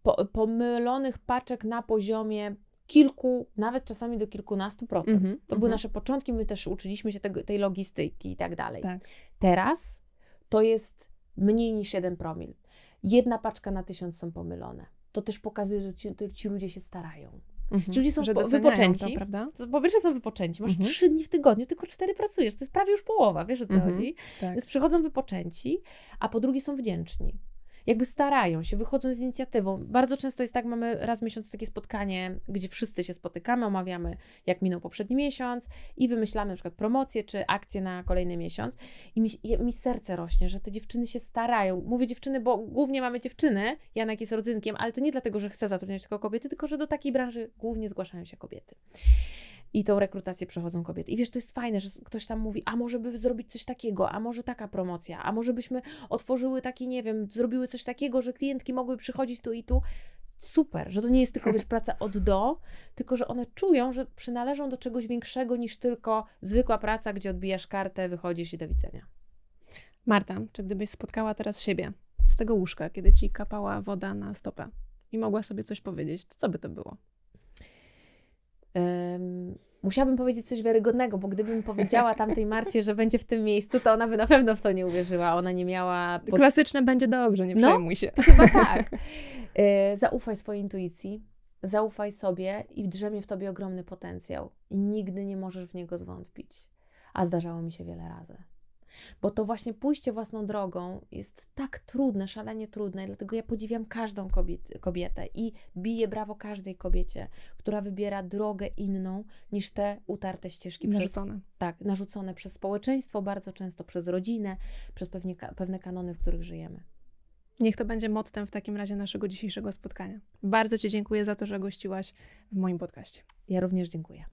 po, pomylonych paczek na poziomie kilku, nawet czasami do kilkunastu procent. Mm -hmm, to były mm -hmm. nasze początki, my też uczyliśmy się tego, tej logistyki i tak dalej. Tak. Teraz to jest mniej niż jeden promil. Jedna paczka na tysiąc są pomylone. To też pokazuje, że ci, ci ludzie się starają. Mhm, ci ludzie są po, wypoczęci. To, prawda? Po pierwsze są wypoczęci. Masz mhm. trzy dni w tygodniu, tylko cztery pracujesz. To jest prawie już połowa, wiesz o co mhm. chodzi? Tak. Więc przychodzą wypoczęci, a po drugie są wdzięczni jakby starają się, wychodzą z inicjatywą. Bardzo często jest tak, mamy raz w miesiącu takie spotkanie, gdzie wszyscy się spotykamy, omawiamy, jak minął poprzedni miesiąc i wymyślamy na przykład promocje czy akcje na kolejny miesiąc. I mi, mi serce rośnie, że te dziewczyny się starają. Mówię dziewczyny, bo głównie mamy dziewczyny, Janek jest rodzynkiem, ale to nie dlatego, że chcę zatrudniać tylko kobiety, tylko że do takiej branży głównie zgłaszają się kobiety. I tą rekrutację przechodzą kobiety. I wiesz, to jest fajne, że ktoś tam mówi, a może by zrobić coś takiego, a może taka promocja, a może byśmy otworzyły taki, nie wiem, zrobiły coś takiego, że klientki mogły przychodzić tu i tu. Super, że to nie jest tylko wiesz, praca od do, tylko że one czują, że przynależą do czegoś większego niż tylko zwykła praca, gdzie odbijasz kartę, wychodzisz i do widzenia. Marta, czy gdybyś spotkała teraz siebie z tego łóżka, kiedy ci kapała woda na stopę i mogła sobie coś powiedzieć, to co by to było? Um, musiałabym powiedzieć coś wiarygodnego, bo gdybym powiedziała tamtej Marcie, że będzie w tym miejscu, to ona by na pewno w to nie uwierzyła. Ona nie miała. Pod... Klasyczne będzie dobrze, nie no, przejmuj no, się. To chyba tak. E, zaufaj swojej intuicji, zaufaj sobie i drzemie w tobie ogromny potencjał. I nigdy nie możesz w niego zwątpić. A zdarzało mi się wiele razy. Bo to właśnie pójście własną drogą jest tak trudne, szalenie trudne, dlatego ja podziwiam każdą kobietę i biję brawo każdej kobiecie, która wybiera drogę inną niż te utarte ścieżki. Narzucone. Przez, tak, narzucone przez społeczeństwo, bardzo często przez rodzinę, przez pewnie, pewne kanony, w których żyjemy. Niech to będzie mottem w takim razie naszego dzisiejszego spotkania. Bardzo Ci dziękuję za to, że gościłaś w moim podcaście. Ja również dziękuję.